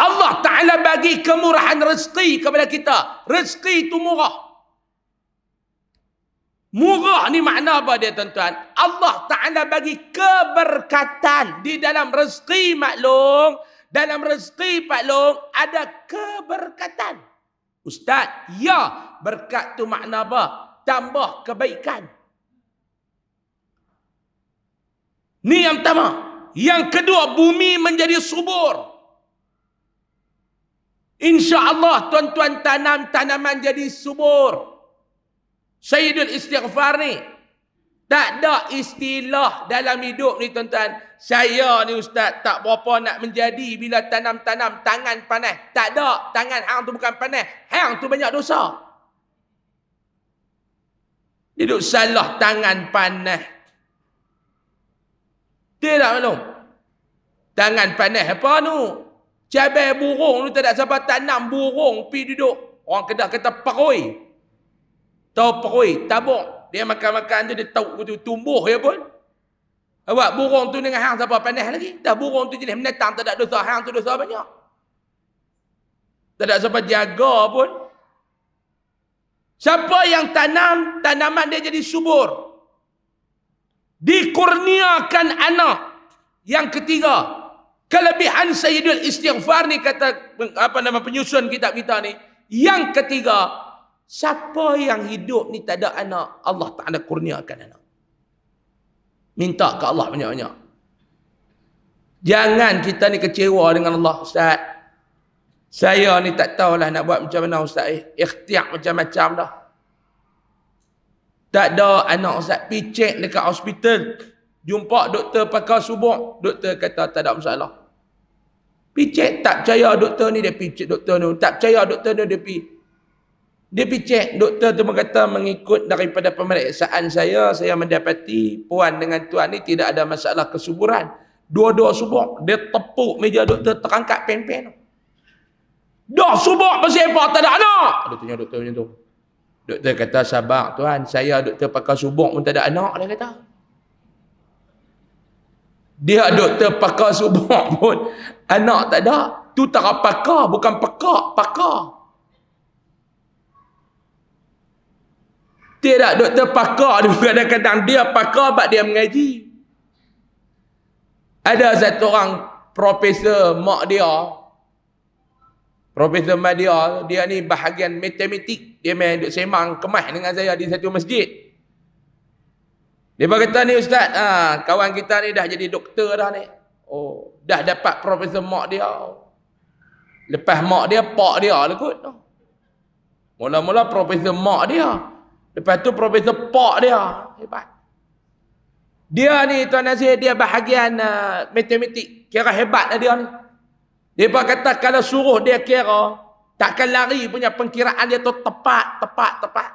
Allah Ta'ala bagi kemurahan rezeki kepada kita. Rezeki itu murah. Murah ni makna apa dia tuan-tuan? Allah Ta'ala bagi keberkatan di dalam rezeki maklum. Maklum dalam rezeki Pak Long ada keberkatan. Ustaz, ya berkat tu makna apa? Tambah kebaikan. Ni yang pertama. Yang kedua, bumi menjadi subur. Insya Allah tuan-tuan tanam tanaman jadi subur. Sayyidul Istighfar ni tak ada istilah dalam hidup ni tuan-tuan. Saya ni ustaz tak berapa nak menjadi bila tanam-tanam tangan panas. Tak ada. Tangan hang tu bukan panas. Hang tu banyak dosa. Hidup salah tangan panas. Tidak malu. Tangan panas apa ni? Cabai burung tu tak ada siapa tanam burung pi duduk. Orang kedah kata perui. Tahu perui. Tabuk dia makan-makan tu dia tahu betul tumbuh ya pun awak burung tu dengan hang siapa panas lagi dah burung tu jenis menetang tak ada dosa hang tu dosa banyak tak ada siapa jaga pun siapa yang tanam tanaman dia jadi subur dikurniakan anak yang ketiga kelebihan sayyidul istighfar ni kata apa nama penyusun kitab kita ni yang ketiga Siapa yang hidup ni tak ada anak, Allah tak ada kurniakan anak. Minta ke Allah banyak-banyak. Jangan kita ni kecewa dengan Allah Ustaz. Saya ni tak tahulah nak buat macam mana Ustaz. Eh, ikhtiar macam-macam dah. Tak ada anak Ustaz. Picek dekat hospital. Jumpa doktor pakar subuh. Doktor kata tak ada masalah. Picek tak percaya doktor ni dia picek doktor ni. Tak percaya doktor ni dia picek. Dia pergi cek, doktor tu berkata mengikut daripada pemeriksaan saya, saya mendapati puan dengan tuan ni tidak ada masalah kesuburan. Dua-dua subuh, dia tepuk meja doktor terangkat pen-pen. Dah subuh pasal apa? Tak ada anak. Dia tanya doktor macam tu. Doktor kata sabar tuan, saya doktor pakai subuh pun tak ada anak dia kata. Dia doktor pakai subuh pun anak tak ada. Tu tak pakai, bukan pakai, pakai. Tidak doktor pakar dia kadang-kadang dia pakar sebab dia mengaji. Ada satu orang profesor mak dia Profesor mak dia Dia ni bahagian matematik dia main duk semang kemah dengan saya di satu masjid. Dia berkata ni ustaz, ha, kawan kita ni dah jadi doktor dah ni. Oh, dah dapat profesor mak dia. Lepas mak dia, pak dia lah kot. Mula-mula profesor mak dia. Lepas tu Profesor Pak dia. Hebat. Dia ni Tuan Nazir dia bahagian uh, matematik. Kira hebat lah dia ni. Dia pun kata kalau suruh dia kira. Takkan lari punya pengkiraan dia tu tepat, tepat, tepat.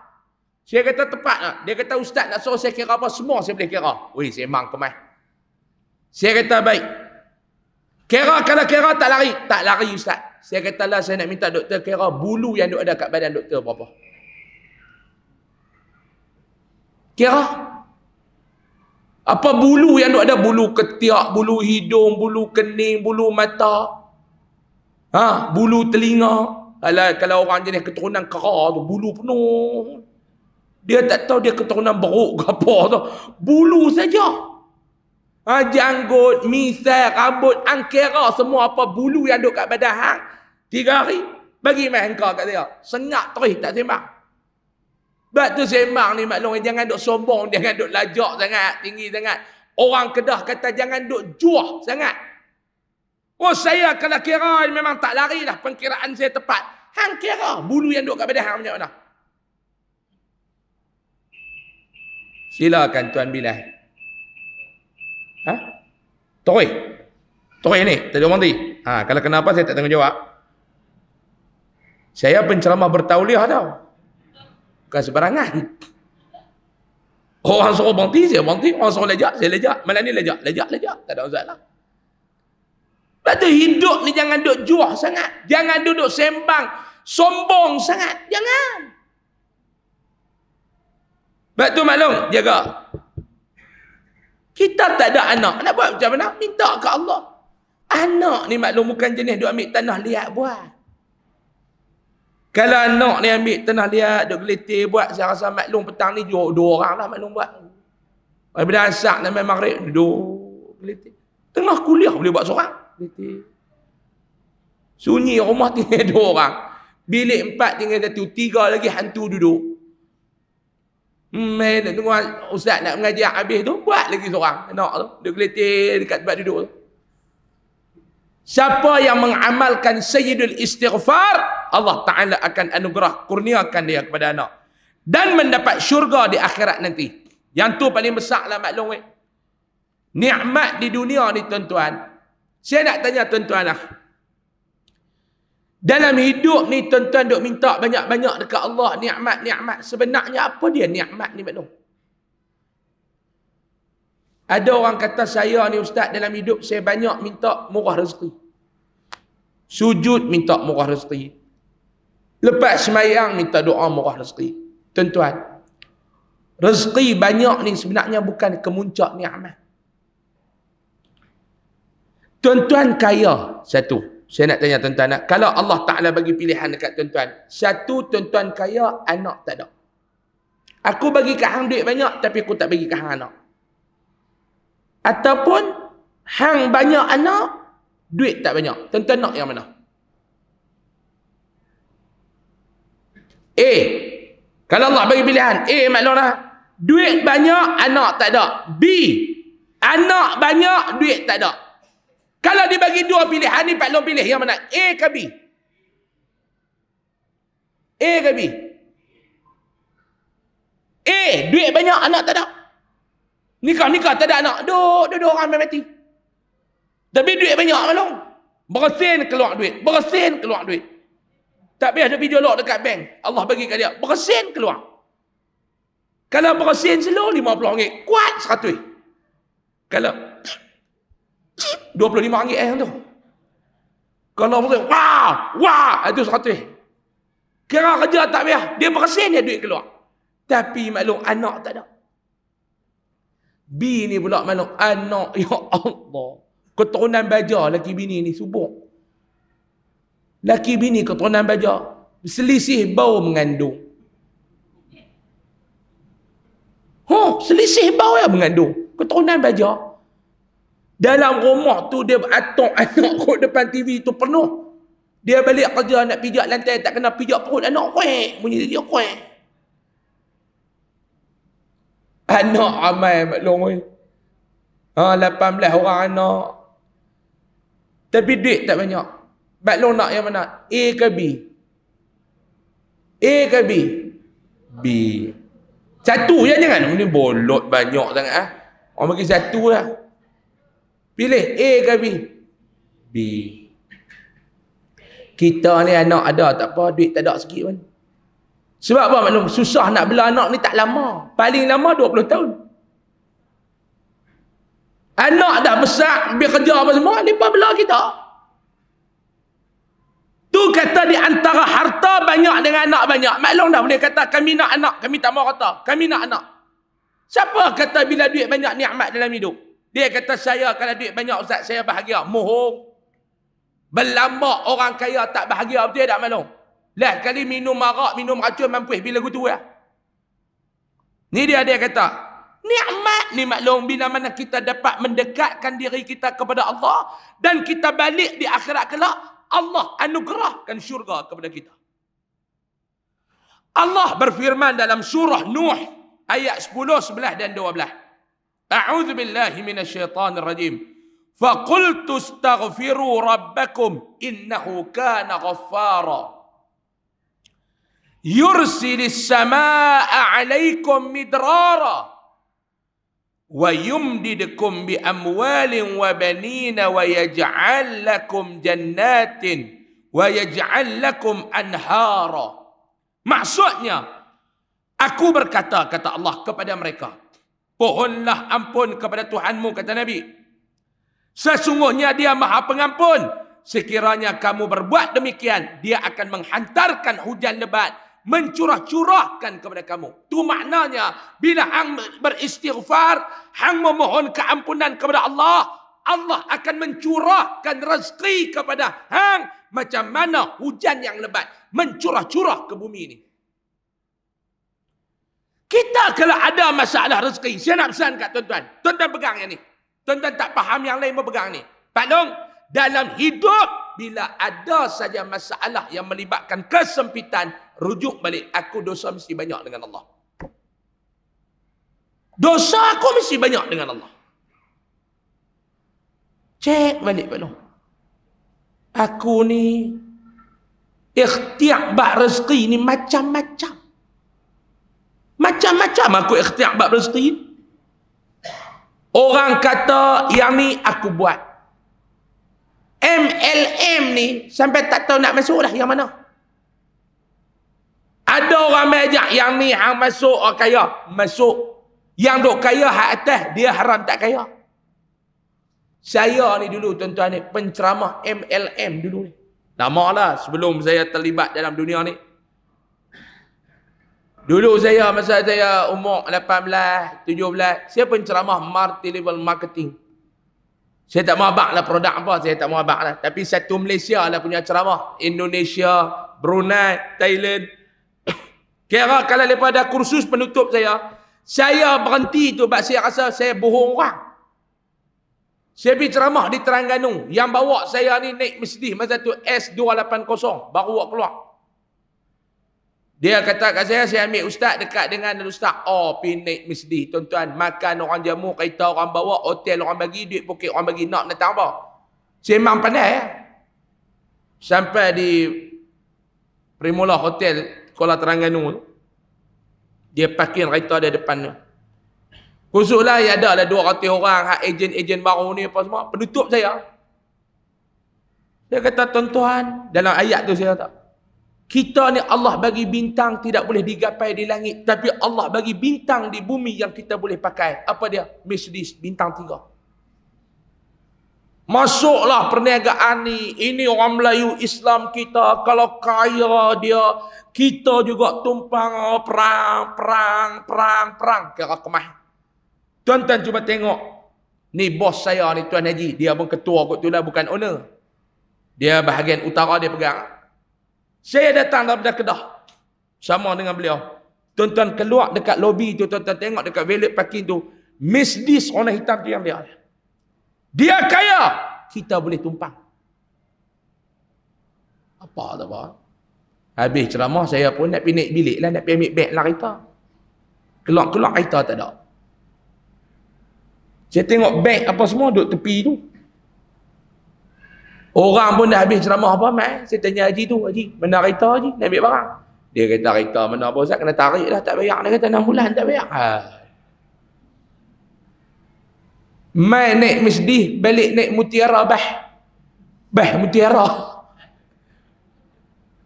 Saya kata tepat lah. Dia kata ustaz nak suruh saya kira apa semua saya boleh kira. Wih semang kemah. Saya kata baik. Kira kalau kira tak lari. Tak lari ustaz. Saya kata lah saya nak minta doktor kira bulu yang ada kat badan doktor berapa. kira apa bulu yang ada bulu ketiak bulu hidung bulu kening bulu mata ha bulu telinga ala kalau orang jenis keturunan kera tu bulu penuh dia tak tahu dia keturunan beruk ke apa tu bulu saja ha janggut misal rambut angkera semua apa bulu yang duduk kat badan hang tiga hari bagi main kau kat dia sengat terih tak sembang sebab tu semang ni maklum eh, jangan duk sombong, jangan duk lajak sangat, tinggi sangat. Orang Kedah kata jangan duk juah sangat. Oh saya kalau kira memang tak lari lah pengkiraan saya tepat. Hang kira bulu yang duk kat badan hang macam mana? Silakan Tuan Bilal. Ha? Toi. Toi ni, tadi orang tadi. Ha, kalau kenapa saya tak tengok jawab? Saya penceramah bertauliah tau. Bukan sebarangan. Orang suruh bangti saya bangti Orang suruh lejak, saya lejak. Malam ni lejak, lejak, lejak. Tak ada uzat lah. Lepas tu hidup ni jangan duduk juah sangat. Jangan duduk sembang, sombong sangat. Jangan. Lepas tu maklum, jaga. Kita tak ada anak. Nak buat macam mana? Minta ke Allah. Anak ni maklum bukan jenis duk ambil tanah lihat buat. Kalau anak ni ambil tanah dia duk geletir buat, saya rasa maklum petang ni dua, dua orang lah maklum buat. Daripada asak sampai maghrib, duduk geletir. Tengah kuliah boleh buat seorang. Geletir. Sunyi rumah tinggal dua orang. Bilik empat tinggal satu, tiga lagi hantu duduk. Hmm, eh, nak tengok ustaz nak mengajar habis tu, buat lagi seorang. anak tu, duduk geletir dekat tempat duduk tu. Siapa yang mengamalkan sayyidul istighfar, Allah Ta'ala akan anugerah kurniakan dia kepada anak. Dan mendapat syurga di akhirat nanti. Yang tu paling besar lah maklum. Eh. Ni'mat di dunia ni tuan-tuan. Saya nak tanya tuan-tuan lah. Dalam hidup ni tuan-tuan duk minta banyak-banyak dekat Allah ni'mat-ni'mat. Sebenarnya apa dia ni'mat ni maklum? Ada orang kata saya ni ustaz dalam hidup saya banyak minta murah rezeki. Sujud minta murah rezeki. Lepas semayang minta doa murah rezeki. Tuan-tuan. Rezeki banyak ni sebenarnya bukan kemuncak ni'mat. Tuan-tuan kaya. Satu. Saya nak tanya tuan-tuan. Kalau Allah Ta'ala bagi pilihan dekat tuan-tuan. Satu, tuan-tuan kaya. Anak tak ada. Aku bagi ke hang duit banyak tapi aku tak bagi ke hang anak ataupun hang banyak anak duit tak banyak tuan nak yang mana A kalau Allah bagi pilihan A maklumlah duit banyak anak tak ada B anak banyak duit tak ada kalau dia bagi dua pilihan ni Pak Long pilih yang mana A ke B A ke B A duit banyak anak tak ada Nikah nikah tak ada anak. Duduk duduk orang main mati. Tapi duit banyak malu. Beresin keluar duit. Beresin keluar duit. Tak payah ada video log dekat bank. Allah bagi kat dia. Beresin keluar. Kalau beresin seluruh lima puluh ringgit. Kuat seratus. Kalau dua puluh lima ringgit eh tu. Kalau beresin. Wah! Wah! Itu seratus. Kira kerja tak payah. Dia beresin dia duit keluar. Tapi maklum anak tak ada. B ni pula mana? Anak ya Allah. Keturunan baja laki bini ni subuk. Laki bini keturunan baja. Selisih bau mengandung. Huh, ha, selisih bau yang mengandung. Keturunan baja. Dalam rumah tu dia atok anak kot depan TV tu penuh. Dia balik kerja nak pijak lantai tak kena pijak perut anak kuek. Bunyi dia kuek. Anak ramai Mak Long oi. Ha 18 orang anak. Tapi duit tak banyak. Mak Long nak yang mana? A ke B? A ke B? B. Satu je jangan. Ini bolot banyak sangat ah. Ha? Orang bagi satu lah. Pilih A ke B? B. Kita ni anak ada tak apa, duit tak ada sikit pun. Sebab apa maklum susah nak bela anak ni tak lama. Paling lama 20 tahun. Anak dah besar, biar kerja apa semua, lepas bela kita. Tu kata di antara harta banyak dengan anak banyak. Maklum dah boleh kata kami nak anak, kami tak mau kata. Kami nak anak. Siapa kata bila duit banyak ni nikmat dalam hidup? Dia kata saya kalau duit banyak ustaz saya bahagia. Mohong. Berlambak orang kaya tak bahagia betul tak maklum? Lain kali minum marak, minum racun, mampus bila aku tua. Eh? Ni dia dia kata. Ni'mat ni maklum bila mana kita dapat mendekatkan diri kita kepada Allah. Dan kita balik di akhirat kelak. Allah anugerahkan syurga kepada kita. Allah berfirman dalam surah Nuh ayat 10, 11 dan 12. A'udzu billahi minasyaitonir rajim. Fa qultu astaghfiru rabbakum innahu kana ghaffara. يرسل السماء عليكم مدرارا ويمددكم باموال وبنين ويجعل لكم جنات ويجعل لكم انهارا maksudnya aku berkata kata Allah kepada mereka pohonlah ampun kepada Tuhanmu kata nabi sesungguhnya dia maha pengampun sekiranya kamu berbuat demikian dia akan menghantarkan hujan lebat mencurah-curahkan kepada kamu. Tu maknanya bila hang beristighfar, hang memohon keampunan kepada Allah, Allah akan mencurahkan rezeki kepada hang macam mana hujan yang lebat mencurah-curah ke bumi ini. Kita kalau ada masalah rezeki, saya nak pesan kat tuan-tuan. Tuan-tuan pegang yang ni. Tuan-tuan tak faham yang lain pegang ni. Pak Long, dalam hidup bila ada saja masalah yang melibatkan kesempitan, rujuk balik aku dosa mesti banyak dengan Allah dosa aku mesti banyak dengan Allah cek balik balik aku ni ikhtiak bak rezeki ni macam-macam macam-macam aku ikhtiak bak rezeki orang kata yang ni aku buat MLM ni sampai tak tahu nak masuk lah yang mana ada orang ajak yang ni hang masuk orang kaya masuk yang dok kaya hak atas dia haram tak kaya saya ni dulu tuan-tuan ni penceramah MLM dulu ni lama lah sebelum saya terlibat dalam dunia ni dulu saya masa saya umur 18 17 saya penceramah multi-level marketing saya tak mau abak lah produk apa, saya tak mau abak lah. Tapi satu Malaysia lah punya ceramah. Indonesia, Brunei, Thailand. Kira kalau lepas ada kursus penutup saya, saya berhenti tu sebab saya rasa saya bohong orang. Saya pergi ceramah di Terengganu. Yang bawa saya ni naik mesdih masa tu S280. Baru buat keluar. Dia kata kat saya, saya ambil ustaz dekat dengan ustaz. Oh, pergi naik mesdih tuan-tuan. Makan orang jamu, kereta orang bawa, hotel orang bagi, duit poket orang bagi. Nak datang tambah. Saya memang pandai. Ya? Sampai di Primula Hotel, sekolah terangan nur tu dia parking kereta dia depan dia khususlah yang ada lah 200 orang hak ejen-ejen baru ni apa semua penutup saya dia kata tuan-tuan dalam ayat tu saya tak kita ni Allah bagi bintang tidak boleh digapai di langit tapi Allah bagi bintang di bumi yang kita boleh pakai apa dia Mercedes bintang tiga Masuklah perniagaan ni. Ini orang Melayu Islam kita. Kalau kaya dia, kita juga tumpang oh, perang, perang, perang, perang. Kira kemah. Tuan-tuan cuba tengok. Ni bos saya ni Tuan Haji. Dia pun ketua kot tu lah bukan owner. Dia bahagian utara dia pegang. Saya datang daripada Kedah. Sama dengan beliau. Tuan-tuan keluar dekat lobi tu. Tuan-tuan tengok dekat valet parking tu. Miss this warna hitam tu yang dia ada. Dia kaya, kita boleh tumpang. Apa tak apa? Habis ceramah saya pun nak pinik bilik lah, nak pergi ambil beg lah kereta. Keluar-keluar kereta tak ada. Saya tengok beg apa semua duduk tepi tu. Orang pun dah habis ceramah apa mai, saya tanya Haji tu, Haji, mana kereta Haji nak ambil barang? Dia kata kereta mana apa Ustaz kena tarik lah tak bayar. Dia kata 6 bulan tak bayar. Ha, Mai naik masjid, balik naik mutiara bah. Bah mutiara.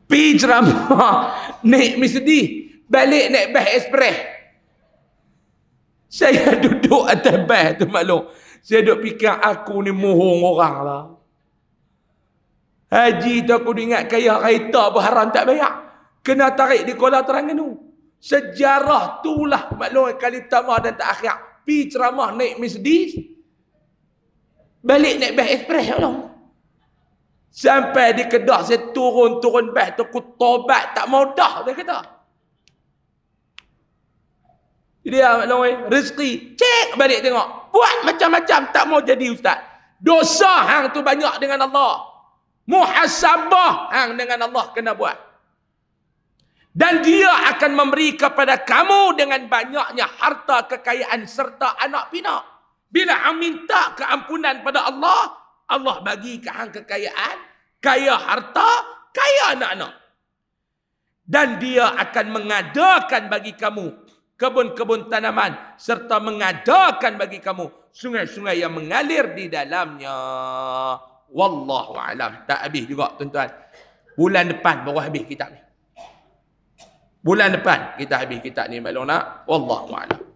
Pi ceramah, naik masjid, balik naik bah ekspres. Saya duduk atas bah tu maklum. Saya duduk fikir aku ni mohong orang lah. Haji tu aku ingat kaya kereta berharam tak bayar. Kena tarik di kolam terangan tu. Sejarah tu lah maklum kali tamah dan tak akhir. Pi ceramah naik masjid, balik naik bas ekspres ya Allah sampai di kedah saya turun turun bas tu aku tobat tak mau dah dia kata jadi ya, Abang rezeki cek balik tengok buat macam-macam tak mau jadi ustaz dosa hang tu banyak dengan Allah muhasabah hang dengan Allah kena buat dan dia akan memberi kepada kamu dengan banyaknya harta kekayaan serta anak pinak bila hang minta keampunan pada Allah, Allah bagi ke hang kekayaan, kaya harta, kaya anak-anak. Dan dia akan mengadakan bagi kamu kebun-kebun tanaman serta mengadakan bagi kamu sungai-sungai yang mengalir di dalamnya. Wallahu alam. Tak habis juga tuan-tuan. Bulan depan baru habis kitab ni. Bulan depan kita habis kitab ni maklum nak. Wallahu alam.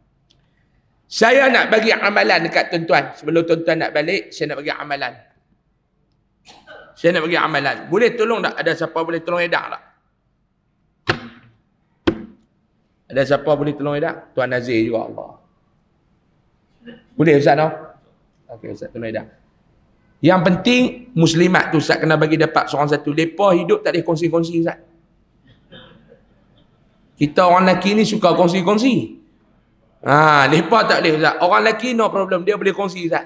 Saya nak bagi amalan dekat tuan-tuan. Sebelum tuan-tuan nak balik, saya nak bagi amalan. Saya nak bagi amalan. Boleh tolong tak? Ada siapa boleh tolong edak tak? Ada siapa boleh tolong edak? Tuan Nazir juga Allah. Boleh Ustaz tau? No? Okey Ustaz tolong edak. Yang penting muslimat tu Ustaz kena bagi dapat seorang satu. Lepas hidup tak boleh kongsi-kongsi Ustaz. Kita orang lelaki ni suka kongsi-kongsi. Ha, lepak tak boleh Ustaz. Orang lelaki no problem, dia boleh kongsi Ustaz.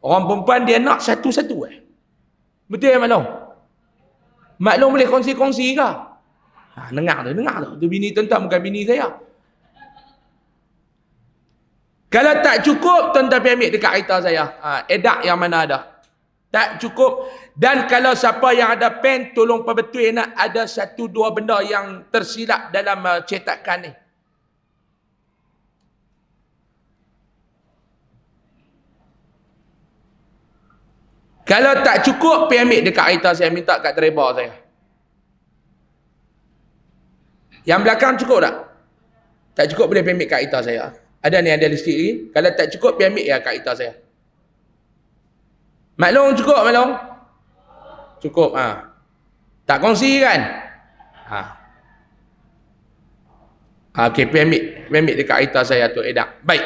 Orang perempuan dia nak satu-satu eh. Betul ya maklum? Maklum boleh kongsi-kongsi ke? Ha, dengar tu, dengar tu. Tu bini tentang bukan bini saya. Kalau tak cukup, tuan-tuan pergi ambil dekat kereta saya. Ha, edak yang mana ada. Tak cukup. Dan kalau siapa yang ada pen, tolong perbetul nak ada satu dua benda yang tersilap dalam uh, cetakan ni. Kalau tak cukup, pergi ambil dekat Aita saya. Minta kat treba saya. Yang belakang cukup tak? Tak cukup boleh pembik kat Aita saya. Ada ni ada listrik lagi. Kalau tak cukup, pergi ambil ya kat Aita saya. Maklong cukup, Maklong? Cukup. Ha. Tak kongsi kan? Ha. Ha, okay, pergi ambil. ambil dekat Aita saya, tu Edak. Baik.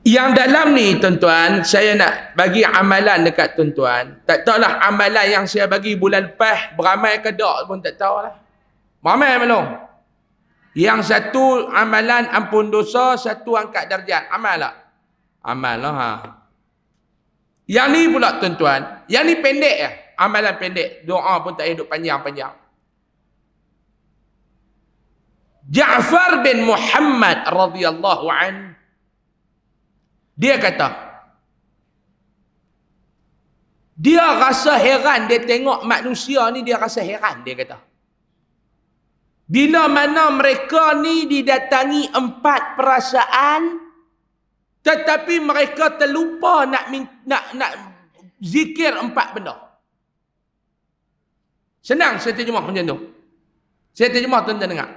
Yang dalam ni tuan-tuan, saya nak bagi amalan dekat tuan-tuan. Tak tahulah amalan yang saya bagi bulan lepas beramai ke tak pun tak tahulah. Beramai mana? Yang satu amalan ampun dosa, satu angkat darjat. Amal tak? Amal lah. Ha. Yang ni pula tuan-tuan, yang ni pendek ya. Amalan pendek. Doa pun tak hidup panjang-panjang. Ja'far bin Muhammad radhiyallahu anhu dia kata Dia rasa heran dia tengok manusia ni dia rasa heran dia kata Bila mana mereka ni didatangi empat perasaan tetapi mereka terlupa nak nak nak zikir empat benda. Senang saya terjemah macam tu. Saya terjemah tuan-tuan dengar.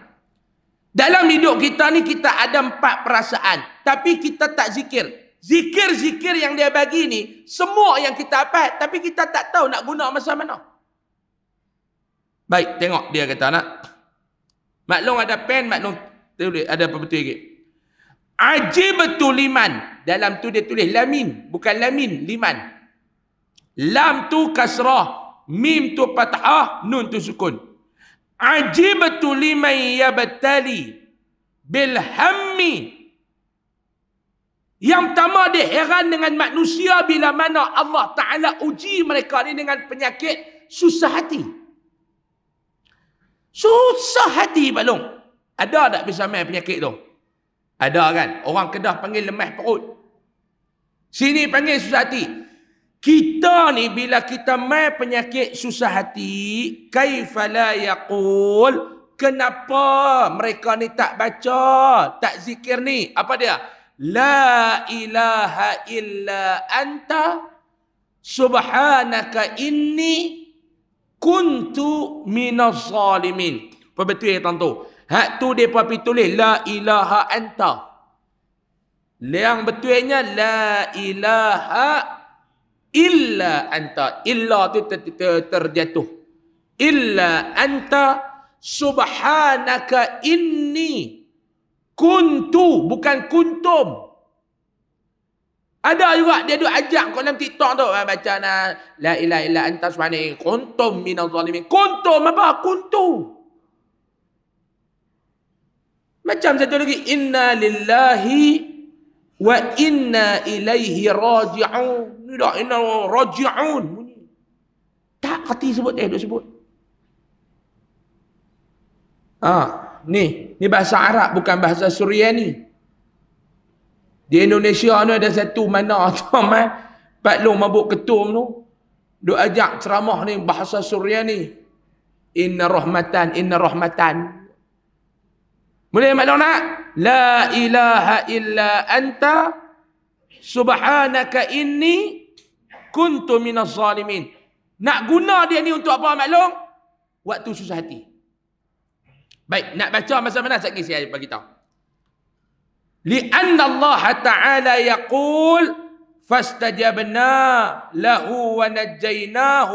Dalam hidup kita ni kita ada empat perasaan. Tapi kita tak zikir. Zikir-zikir yang dia bagi ni, semua yang kita dapat tapi kita tak tahu nak guna masa mana. Baik, tengok dia kata nak. Maklum ada pen, maklum tulis, ada apa betul lagi. Ajib tu liman. Dalam tu dia tulis lamin. Bukan lamin, liman. Lam tu kasrah. Mim tu patah. Nun tu sukun. Ajib betul liman ya betali Bilhammi yang pertama dia heran dengan manusia bila mana Allah Ta'ala uji mereka ni dengan penyakit susah hati. Susah hati Pak Long. Ada tak bisa main penyakit tu? Ada kan? Orang kedah panggil lemah perut. Sini panggil susah hati. Kita ni bila kita main penyakit susah hati, kaifala yaqul kenapa mereka ni tak baca, tak zikir ni? Apa dia? La ilaha illa anta subhanaka inni kuntu minaz zalimin. Apa betul ya tuan ha, tu? Hak tu depa pi tulis la ilaha anta. Yang betulnya la ilaha illa anta. Illa tu ter, ter, ter, terjatuh. Illa anta subhanaka inni Kuntu bukan kuntum. Ada juga dia duk ajak kau dalam TikTok tu ah, baca na la ilaha illa anta subhana kuntum minaz zalimin. Kuntum apa kuntu? Macam satu lagi inna lillahi wa inna ilaihi raji'un. Ni dah inna raji'un. Tak hati sebut eh duk sebut. Ah. Ha ni ni bahasa Arab bukan bahasa Suria ni di Indonesia ni ada satu mana tu man Pak Long mabuk ketum tu duk ajak ceramah ni bahasa Suria ni inna rahmatan inna rahmatan boleh Pak Long nak la ilaha illa anta subhanaka inni kuntu minaz zalimin nak guna dia ni untuk apa Pak Long waktu susah hati Baik, nak baca masa mana satgi saya bagi tahu. Li'anna Allah Ta'ala yaqul fastajabna lahu wa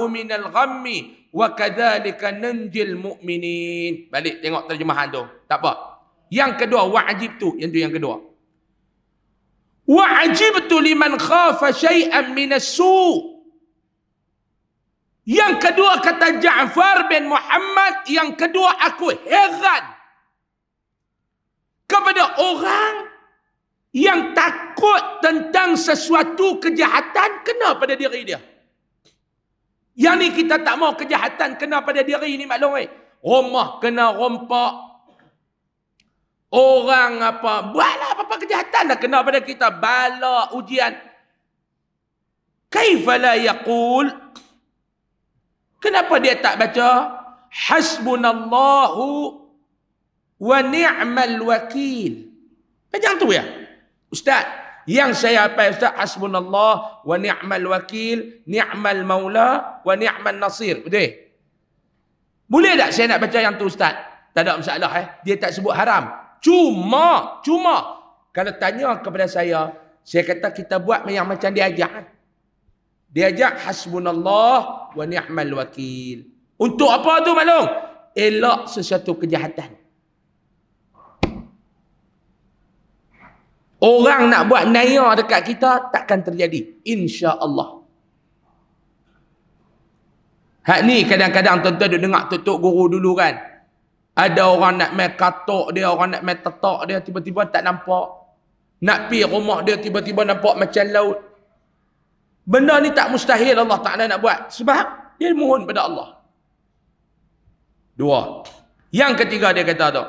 Min Al ghammi wa kadzalika nunjil mu'minin. Balik tengok terjemahan tu. Tak apa. Yang kedua wajib tu, yang tu yang kedua. Wajib tu liman khafa Min minas su'. Yang kedua kata Ja'far bin Muhammad. Yang kedua aku heran. Kepada orang yang takut tentang sesuatu kejahatan kena pada diri dia. Yang ni kita tak mau kejahatan kena pada diri ni maklum eh. Rumah kena rompak. Orang apa. Buatlah apa-apa kejahatan dah kena pada kita. Bala ujian. Kaifala yaqul. Kaifala yaqul. Kenapa dia tak baca? Hasbunallahu wa ni'mal wakil. Macam tu ya. Ustaz, yang saya apa Ustaz? Hasbunallah wa ni'mal wakil, ni'mal maula wa ni'mal nasir. Betul? Boleh tak saya nak baca yang tu Ustaz? Tak ada masalah eh. Dia tak sebut haram. Cuma, cuma. Kalau tanya kepada saya, saya kata kita buat yang macam dia ajak. Eh? Dia ajak hasbunallah wa ni'mal wakil. Untuk apa tu maklum? Elak sesuatu kejahatan. Orang nak buat naya dekat kita takkan terjadi. InsyaAllah. Hak ni kadang-kadang tuan-tuan duduk dengar tutup guru dulu kan. Ada orang nak main katok dia, orang nak main tetok dia, tiba-tiba tak nampak. Nak pergi rumah dia, tiba-tiba nampak macam laut. Benda ni tak mustahil Allah Ta'ala nak buat. Sebab dia mohon pada Allah. Dua. Yang ketiga dia kata tu.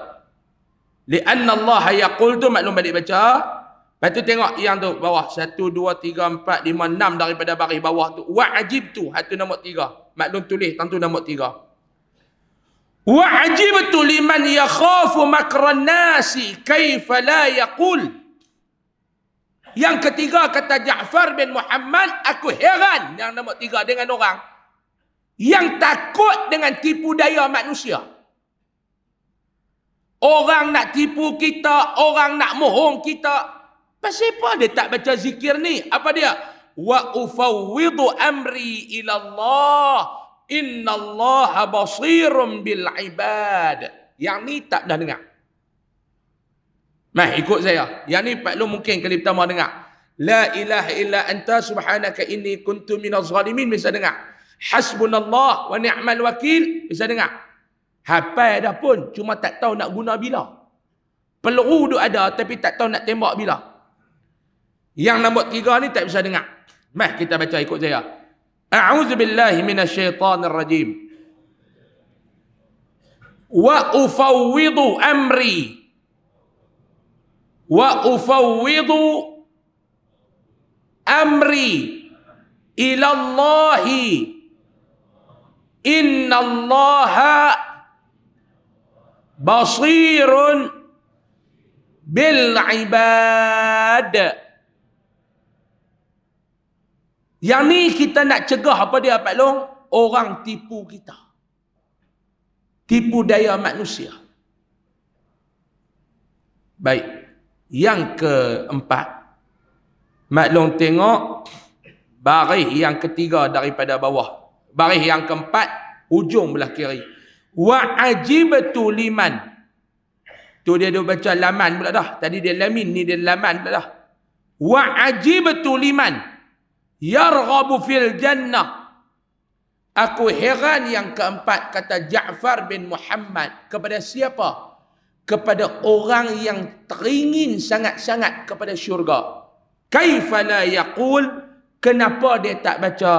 Lianna Allah yaqul tu maklum balik baca. Lepas tu tengok yang tu bawah. Satu, dua, tiga, empat, lima, enam daripada baris bawah tu. Wa'ajib tu. Itu nombor tiga. Maklum tulis. Tentu nombor tiga. Wa'ajib tu liman yakhafu makran nasi. Kaifa la yaqul. Yang ketiga kata Ja'far bin Muhammad, aku heran yang nombor tiga dengan orang yang takut dengan tipu daya manusia. Orang nak tipu kita, orang nak mohong kita. Pasal apa dia tak baca zikir ni? Apa dia? Wa ufawwidu amri ila Allah. Inna Allah basirum bil ibad. Yang ni tak dah dengar. Mai ikut saya. Yang ni Pak Lu mungkin kali pertama dengar. La ilaha illa anta subhanaka inni kuntu minaz zalimin bisa dengar. Hasbunallah wa ni'mal wakil bisa dengar. Hafal dah pun cuma tak tahu nak guna bila. Peluru duk ada tapi tak tahu nak tembak bila. Yang nombor tiga ni tak bisa dengar. Mai kita baca ikut saya. A'udzu billahi minasyaitonir rajim. Wa ufawwidu amri wa ufawwidu amri ila Allah inna Allah basirun bil ibad yang ni kita nak cegah apa dia Pak Long orang tipu kita tipu daya manusia baik yang keempat, maklum tengok baris yang ketiga daripada bawah. Baris yang keempat, hujung belah kiri. Wa ajibatu liman. Tu dia dah baca laman pula dah. Tadi dia lamin, ni dia laman pula dah. Wa ajibatu liman. Yarghabu fil jannah. Aku heran yang keempat kata Ja'far bin Muhammad kepada Siapa? kepada orang yang teringin sangat-sangat kepada syurga. Kaifala yaqul kenapa dia tak baca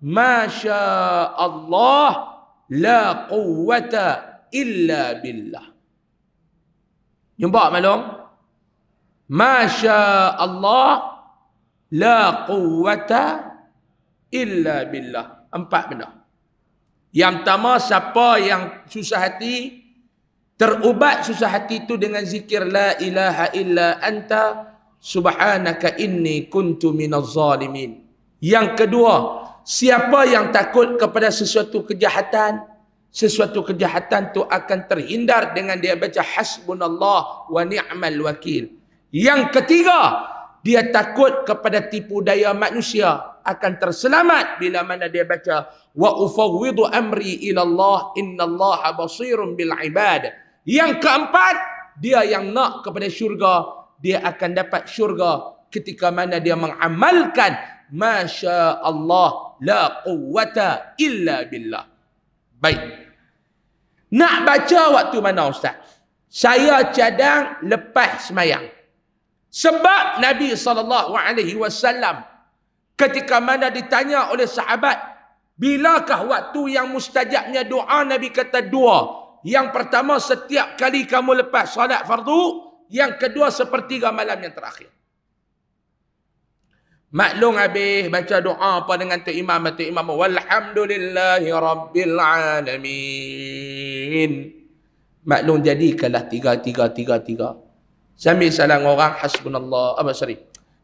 Masya Allah la quwata illa billah. Nampak malam? Masya Allah la quwata illa billah. Empat benda. Yang pertama siapa yang susah hati Terubat susah hati itu dengan zikir la ilaha illa anta subhanaka inni kuntu minaz zalimin. Yang kedua, siapa yang takut kepada sesuatu kejahatan, sesuatu kejahatan tu akan terhindar dengan dia baca hasbunallah wa ni'mal wakil. Yang ketiga, dia takut kepada tipu daya manusia akan terselamat bila mana dia baca wa ufawwidu amri ila Allah innallaha basirun bil ibadah. Yang keempat, dia yang nak kepada syurga, dia akan dapat syurga ketika mana dia mengamalkan Masya Allah la quwata illa billah. Baik. Nak baca waktu mana Ustaz? Saya cadang lepas semayang. Sebab Nabi SAW ketika mana ditanya oleh sahabat, bilakah waktu yang mustajabnya doa Nabi kata dua. Yang pertama setiap kali kamu lepas solat fardu, yang kedua sepertiga malam yang terakhir. Maklum habis baca doa apa dengan tu imam tu imam walhamdulillahi rabbil alamin. Maklum jadikanlah tiga tiga tiga tiga. Sambil salam orang hasbunallah apa sorry.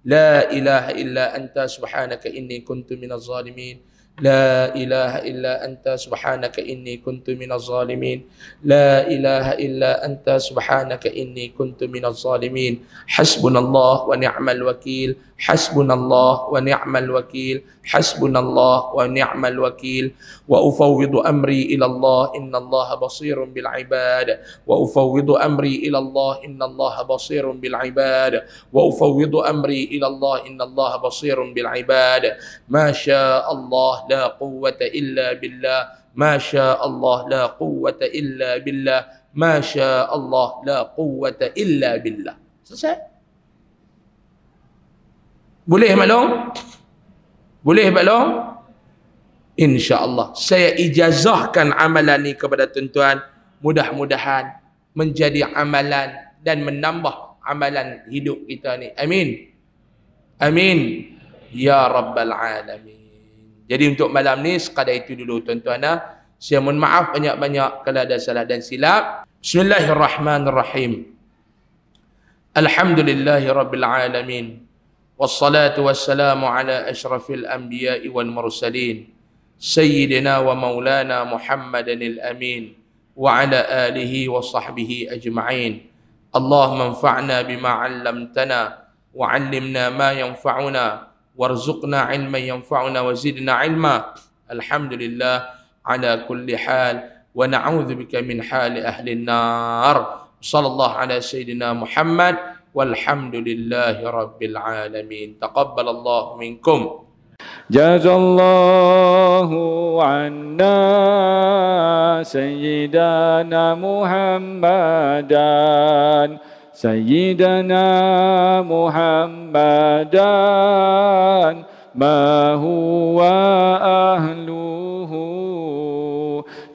La ilaha illa anta subhanaka inni kuntu minaz zalimin. لا إله إلا أنت سبحانك إني كنت من الظالمين لا إله إلا أنت سبحانك إني كنت من الظالمين حسبنا الله ونعم الوكيل حسبنا الله ونعم الوكيل حسبنا الله ونعم الوكيل وأفوض أمري إلى الله إن الله بصير بالعباد وأفوض أمري إلى الله إن الله بصير بالعباد وأفوض أمري إلى الله إن الله بصير بالعباد ما شاء الله لا قوة إلا بالله ما شاء الله لا قوة إلا بالله ما شاء الله لا قوة إلا بالله Boleh maklong? Boleh maklong? InsyaAllah. Saya ijazahkan amalan ini kepada tuan-tuan. Mudah-mudahan menjadi amalan dan menambah amalan hidup kita ni. Amin. Amin. Ya Rabbal Alamin. Jadi untuk malam ni sekadar itu dulu tuan-tuan. Ah. Saya mohon maaf banyak-banyak kalau ada salah dan silap. Bismillahirrahmanirrahim. Alhamdulillahi والصلاة والسلام على أشرف الأنبياء والمرسلين سيدنا ومولانا محمد الأمين وعلى آله وصحبه أجمعين اللهم انفعنا بما علمتنا وعلمنا ما ينفعنا وارزقنا علما ينفعنا وزدنا علما الحمد لله على كل حال ونعوذ بك من حال أهل النار صلى الله على سيدنا محمد والحمد لله رب العالمين تقبل الله منكم جزا الله عنا سيدنا محمدا سيدنا محمدا ما هو اهله